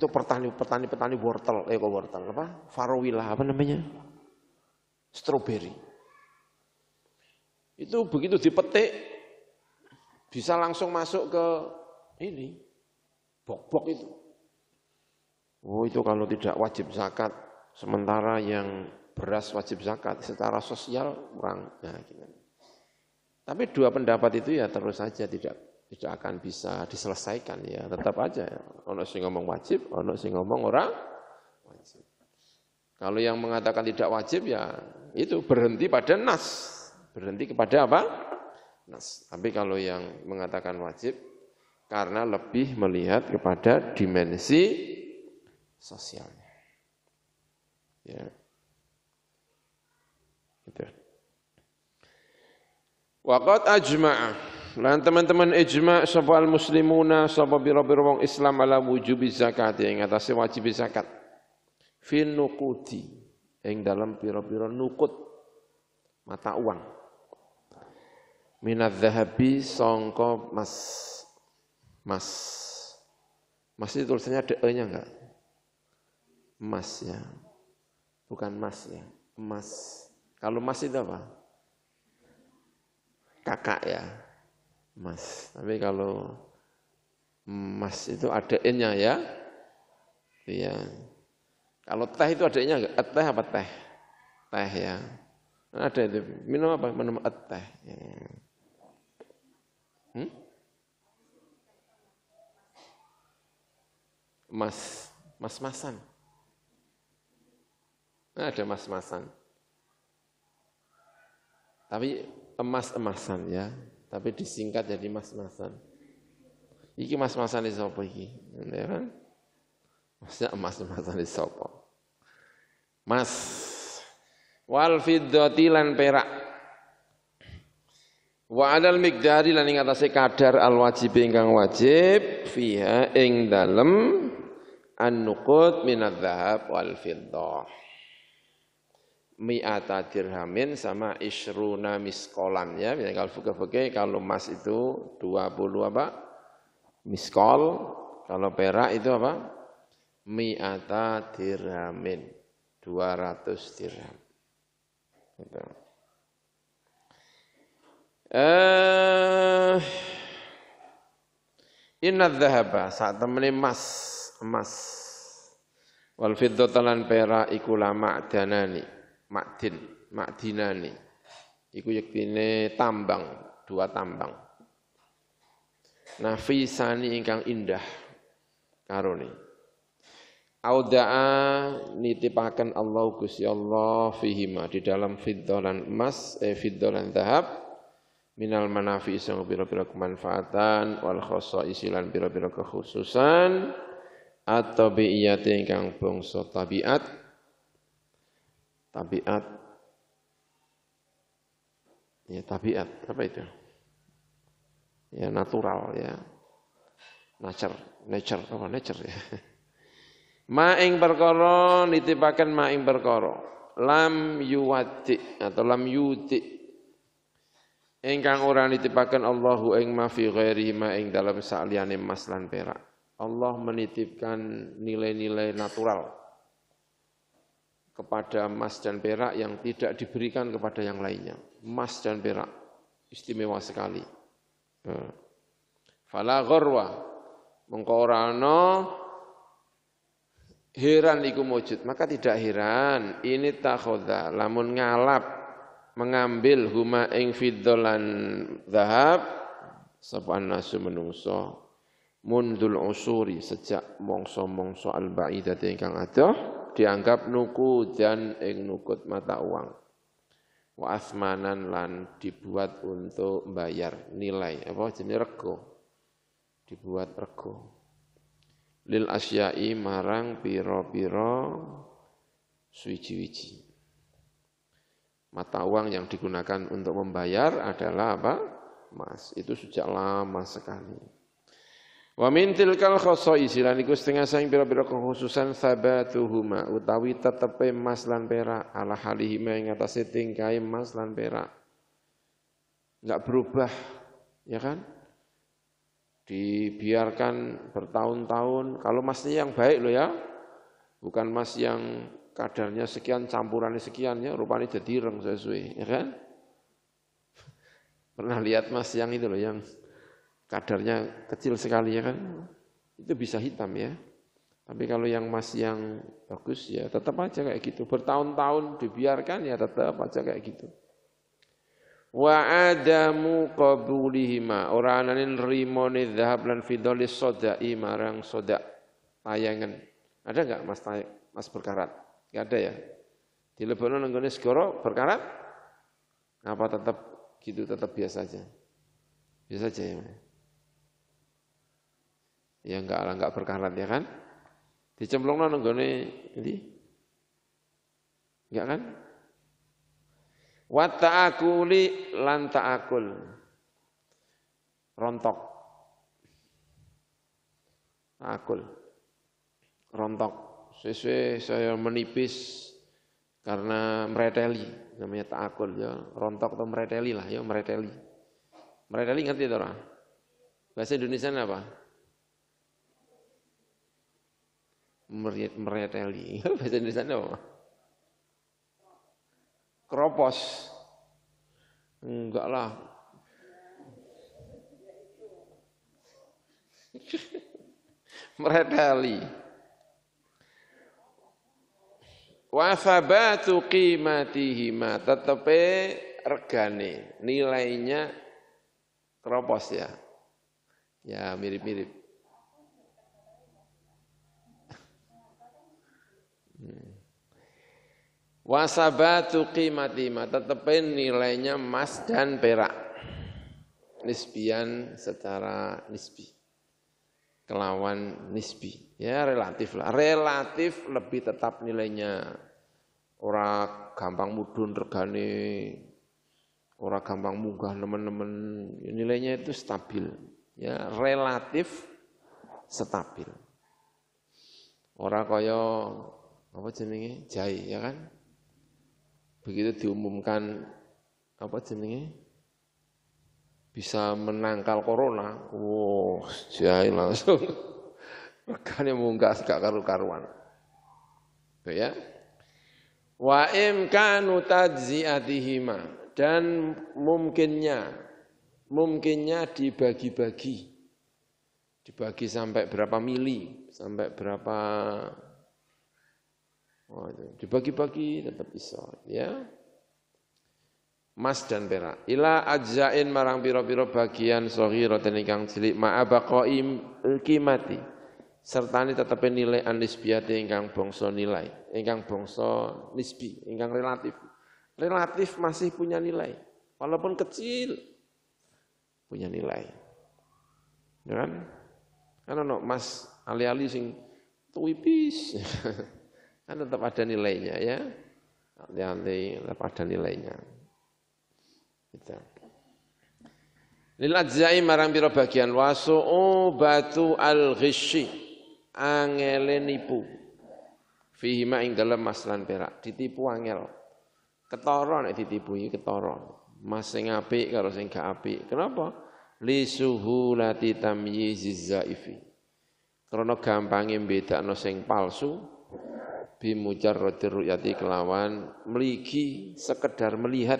itu pertani petani petani wortel eh kok wortel apa farawilah apa namanya stroberi itu begitu dipetik bisa langsung masuk ke ini bok-bok itu. Oh itu kalau tidak wajib zakat, sementara yang beras wajib zakat secara sosial kurang. Nah, gitu. Tapi dua pendapat itu ya terus saja tidak tidak akan bisa diselesaikan ya tetap aja ya. ono sing ngomong wajib ono sing ngomong orang wajib kalau yang mengatakan tidak wajib ya itu berhenti pada nas berhenti kepada apa? Nas. Tapi kalau yang mengatakan wajib karena lebih melihat kepada dimensi sosialnya. Ya. Gitu. Waqat ajma'a Lan teman-teman ijma' sapa muslimuna sapa biro-biro wong Islam ala wujubi zakat yang atase wajib zakat. Fin nuquti ing dalam biro-biro nukut mata uang. Minat zahabi songko mas. Mas. Mas itu tulisannya ada nya enggak? emas ya. Bukan mas ya, emas. Kalau mas itu apa? Kakak ya. Mas. Tapi kalau mas itu ada e-nya ya. Iya. Kalau teh itu ada nya enggak? teh apa teh? Teh ya. Ada itu. Minum apa? Minum teh. Ya. mas mas-masan. Nah, ada mas-masan. Tapi emas-emasan ya, tapi disingkat jadi mas-masan. Iki mas-masan di sopo iki, ya kan? Maksudnya emas-emasan di sopo. Mas, wal fiddati perak. Wa adal mikdari lan ing atase kadar al wajib ingkang wajib fiha ing dalem An-nuqud minadh dhahab wal fiddah. Mi'ata dirhamin sama isruna miskolan ya. Kalau fuke-fuke kalau emas itu 20 apa? Miskol. Kalau perak itu apa? Mi'ata dirhamin. 200 dirham. Gitu. Eh, inna dhahaba saat temen emas emas wal fiddata perak iku la ma'danani ma'din ma'dinani iku yektine tambang dua tambang nafisani ingkang indah karuni, Auda'a nitipakan Allah kusya Allah fihima di dalam fiddolan emas eh fiddolan tahap minal manafi isang bira-bira kemanfaatan wal khosa isilan bira-bira kekhususan atau biyat yang ingkang bangsa tabiat tabiat ya tabiat apa itu ya natural ya nature nature apa nature ya Ma'ing perkara nitipaken ma'ing perkara. Lam yuwati atau lam yuti. Engkang ora nitipaken Allahu ing ma fi ghairi ma ing dalam saliyane mas lan perak. Allah menitipkan nilai-nilai natural kepada emas dan perak yang tidak diberikan kepada yang lainnya. Emas dan perak istimewa sekali. Eh. Fala ghorwa mengkorano heran iku mujud. Maka tidak heran ini takhoda lamun ngalap mengambil huma ing fiddolan zahab sapa nasu menungso mundul usuri sejak mongso-mongso al baidah ingkang adoh dianggap nuku dan ing nukut mata uang wa asmanan lan dibuat untuk bayar nilai apa jenis rego dibuat rego lil asyai marang piro-piro suici wici mata uang yang digunakan untuk membayar adalah apa Mas, itu sejak lama sekali Wa min tilkal khosoisi lan iku setengah saing pira-pira kekhususan sabatuhuma utawi tetepe emas lan perak ala halihima ing atase tingkai emas lan perak. Enggak berubah, ya kan? Dibiarkan bertahun-tahun. Kalau masnya yang baik loh ya. Bukan mas yang kadarnya sekian, campurannya sekian ya, rupanya jadi reng sesuai, ya kan? Pernah lihat mas yang itu loh yang kadarnya kecil sekali ya kan hmm. itu bisa hitam ya tapi kalau yang masih yang bagus ya tetap aja kayak gitu bertahun-tahun dibiarkan ya tetap aja kayak gitu wa adamu qabulihima ora anane rimone dzahab lan fidolis sodai marang soda tayangan ada nggak Mas tay Mas berkarat enggak ada ya di Lebanon nenggone segoro berkarat apa tetap gitu tetap biasa aja biasa aja ya Ya enggak lah enggak berkarat ya kan? Dicemplungno nenggone endi? Enggak kan? Wa ta'akuli lan ta'akul. Rontok. akul, Rontok. Sesuai saya menipis karena mereteli namanya ta'akul ya rontok atau mereteli lah ya mereteli mereteli ngerti itu orang bahasa Indonesia apa meret mereteli bahasa Indonesia apa keropos enggak lah mereteli wa sabatu qimatihima tetepe regane nilainya keropos ya ya mirip-mirip Wasabatu qimati ma tetepin nilainya emas dan perak. Nisbian secara nisbi. Kelawan nisbi. Ya relatif lah. Relatif lebih tetap nilainya. orang gampang mudun regane. orang gampang munggah nemen-nemen. Ya, nilainya itu stabil. Ya relatif stabil. orang kaya apa jenenge? Jai ya kan? begitu diumumkan apa jenenge bisa menangkal corona, wow, jahil langsung makanya mungkas gak karu-karuan. Gitu ya. Wa imkanu tajziatihima dan mungkinnya mungkinnya dibagi-bagi. Dibagi sampai berapa mili, sampai berapa Oh, itu. Dibagi-bagi tetap bisa, ya. Mas dan perak. Ila ajzain marang piro-piro bagian saghiratan ingkang cilik ma'a mati. serta ini tetapi nilai anisbiati ingkang bongso nilai, ingkang bongso nisbi, ingkang relatif. Relatif masih punya nilai, walaupun kecil punya nilai. Ya kan? Kan ono mas ali-ali sing tuipis. kan tetap ada nilainya ya nanti hati tetap ada nilainya kita gitu. lil ajzai marang biro bagian wasu batu al ghishi angele nipu fihi ma ing dalem maslan perak ditipu angel ketara nek ditipu iki ketara mas sing apik karo sing gak apik kenapa li suhulati tamyiziz zaifi krana gampange bedakno sing palsu Bimujar bimujarradir ru'yati kelawan meligi sekedar melihat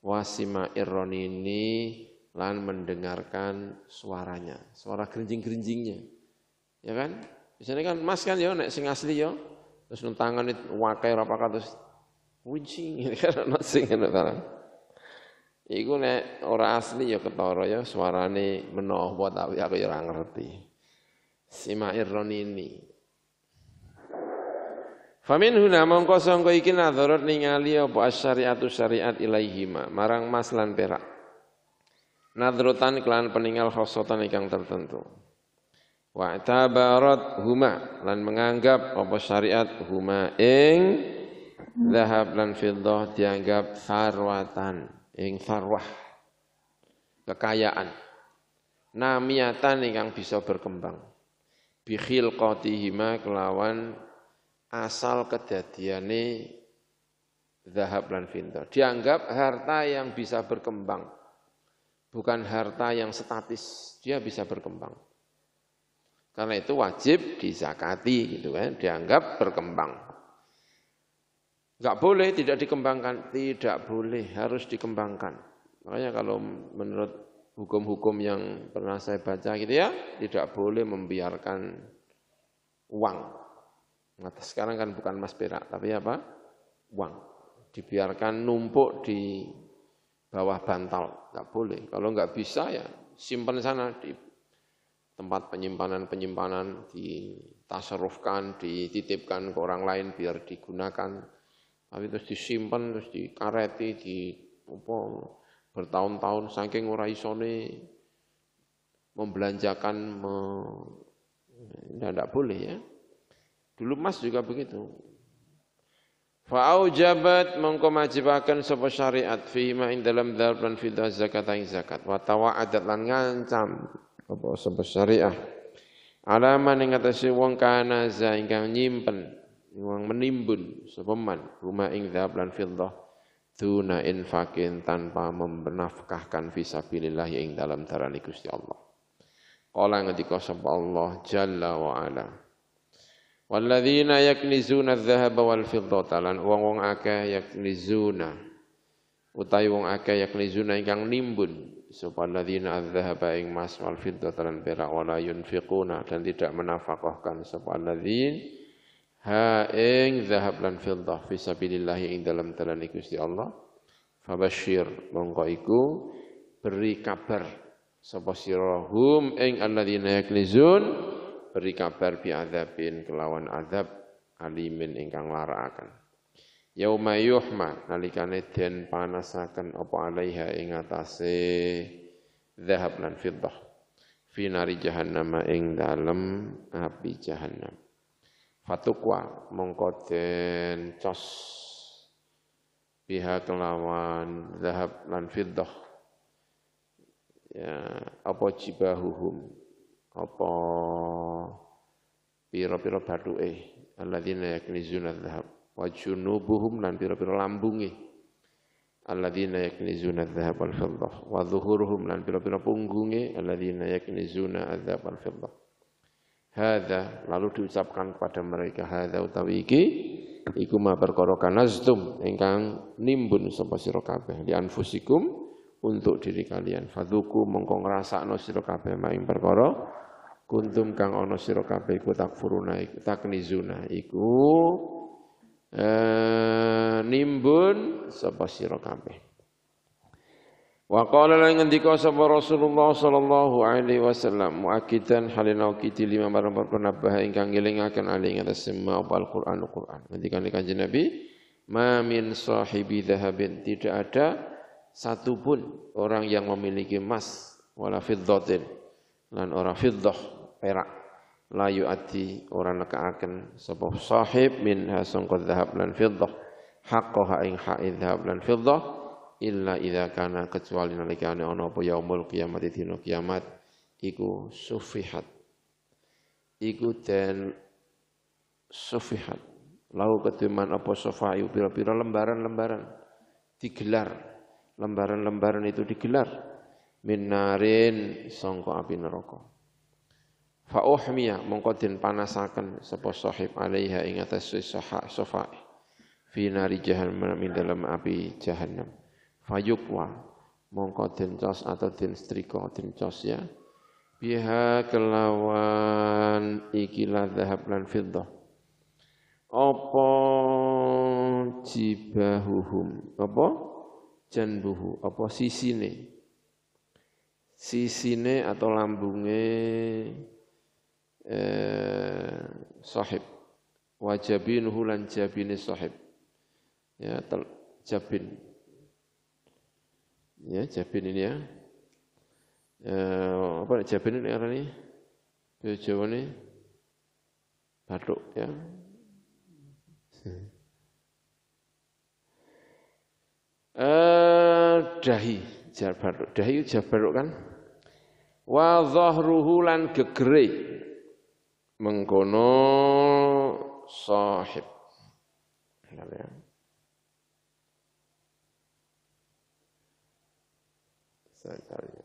wasima ironini lan mendengarkan suaranya, suara gerinjing-gerinjingnya. Ya kan? Misalnya kan mas kan ya nek sing asli ya. Terus nuntangan itu wakai rapaka terus wincing gitu kan anak sing ini ta. Iku nek ora asli ya ketara ya suarane menawa tapi aku ya ora ngerti. Sima ini. Famin huna mongko sangka iki nadzarat ningali apa syariatu syariat ilaihima marang mas lan perak. Nadrotan kelan peninggal khosotan ikang tertentu. Wa tabarat huma lan menganggap apa syariat huma ing zahab lan fiddah dianggap sarwatan ing sarwah kekayaan namiatan ingkang bisa berkembang bihil qatihima kelawan asal kedadiane zahab lan fintor. Dianggap harta yang bisa berkembang, bukan harta yang statis, dia bisa berkembang. Karena itu wajib disakati gitu kan, dianggap berkembang. Enggak boleh tidak dikembangkan, tidak boleh harus dikembangkan. Makanya kalau menurut hukum-hukum yang pernah saya baca gitu ya, tidak boleh membiarkan uang Nah, sekarang kan bukan emas perak, tapi apa? Uang. Dibiarkan numpuk di bawah bantal, nggak boleh. Kalau nggak bisa ya simpan sana di tempat penyimpanan-penyimpanan, ditasarufkan, dititipkan ke orang lain biar digunakan. Tapi terus disimpan, terus dikareti, di apa, bertahun-tahun saking ora isone membelanjakan me, tidak ya boleh ya. Dulu emas juga begitu. faa'u mengkau mengkomajibakan sapa syariat fi ma ing dalam dan fiddah zakat yang zakat wa adat lan ngancam apa syariah alaman kata si wong kana za ingkang nyimpen wong menimbun sapa man rumah ing dzahab lan fiddah tuna infakin tanpa visa fisabilillah yang dalam darani kusti Allah. Kala ngedika sapa Allah jalla waala ala. Walladzina yaknizuna adh-dhahaba wal fiddata lan wong-wong akeh yaknizuna utai wong akeh yaknizuna ingkang nimbun sapa alladzina adh-dhahaba ing mas wal fiddata lan perak wala yunfiquna dan tidak menafkahkan sapa alladzin ha ing dhahab lan fiddah fi sabilillah ing dalam dalan Gusti Allah fabasyir mongko iku beri kabar sapa sirahum ing alladzina yaknizun beri kabar bi azabin kelawan azab alimin ingkang laraaken yauma yuhma nalikane den panasaken apa alaiha ing atase dzahab lan fiddah fi nari jahannam ing dalem api jahannam fatukwa mongko den cos pihak kelawan zahab lan fiddah ya apa jibahuhum apa pira-pira bathuke alladzina yaknizuna dzahab wa junubuhum lan pira-pira lambungi alladzina yaknizuna dzahab wal fiddah wa dhuhuruhum lan pira-pira punggunge alladzina yaknizuna dzahab wal fiddah Hada lalu diucapkan kepada mereka Hada utawi iki iku ma perkara kanaztum ingkang nimbun sapa sira kabeh di anfusikum untuk diri kalian fadzuku mongko ngrasakno sira kabeh maing perkara kuntum kang ana sira kabeh iku takfuruna iku taknizuna iku eh, nimbun sapa sira kabeh Wa qala lan ngendika sapa Rasulullah sallallahu alaihi wasallam muakkidan halina kiti lima marang perkara nabah ingkang ngelingaken ali ing atas semua al Qur'an Qur'an. Ngendikan Kanjeng Nabi, "Ma min sahibi dhahabin." Tidak ada satupun orang yang memiliki emas wala fiddatin lan ora fiddah perak layu ati ora nekaaken sapa sahib min sangka dzahab lan fiddah haqqaha ing haid dzahab lan fiddah illa idza kana kecuali nalikane ana apa yaumul kiamat itu kiamat iku sufihat iku ten sufihat lalu ketuman apa sofayu pira-pira lembaran-lembaran digelar lembaran-lembaran itu digelar minarin songko api neraka fa uhmiya mongko den panasaken sapa sahib alaiha ing atas sofa sofa fi nari jahannam min dalam api jahannam fayukwa mongko den cos atau den striko den cos ya biha kelawan ikilah zahab lan fiddah apa jibahuhum apa janbuhu apa sisine sisine atau lambunge eh, sahib wajabin hulan jabini sahib ya tel, jabin ya jabin ini ya eh, apa jabin ini ini, Jawa ini batuk ya Uh, dahi jabaruk dahi jabaruk kan wa dhahruhu lan gegere mengkono sahib. Ya. Saya cari.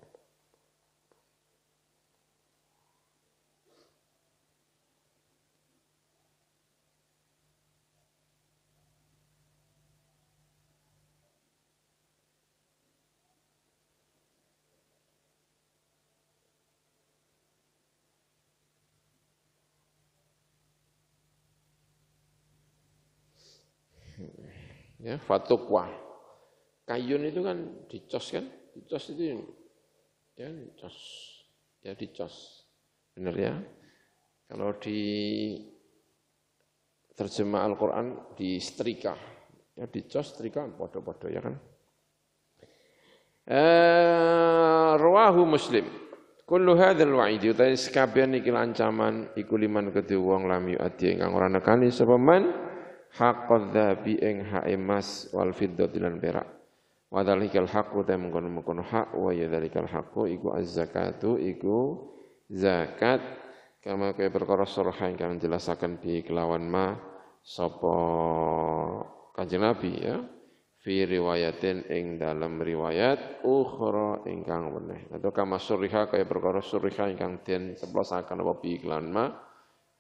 Ya, fatukwa. Kayun itu kan dicos kan? Dicos itu ya dicos. Ya dicos. Benar ya? Kalau di terjemah Al-Qur'an di setrika. Ya dicos setrika bodoh-bodoh ya kan? Eh, ruahu Muslim. Kullu hadzal wa'id utawi sekabian iki ancaman iku liman kedhe wong lam yu'ati ingkang ora nekani sapa man haqqadz dzahabi ing hak emas wal fiddati lan perak wa dzalikal haqqu ta mungkon hak wa ya dzalikal haqqu iku az-zakatu iku zakat kama kaya perkara surah yang kalian jelasaken bi kelawan ma sapa kanjeng Nabi ya fi riwayatin ing dalam riwayat ukhra ingkang weneh atau kama surah kaya perkara surah ingkang den seplosaken apa bi kelawan ma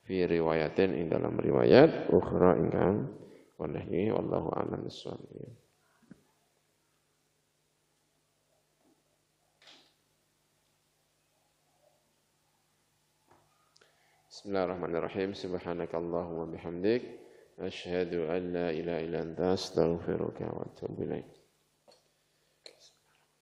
fi riwayatin ing dalam riwayat ukhra ingkang wallahi wallahu a'lam bissawab. Bismillahirrahmanirrahim. Subhanakallahumma bihamdik asyhadu an la ilaha illa anta astaghfiruka wa atubu ilaik.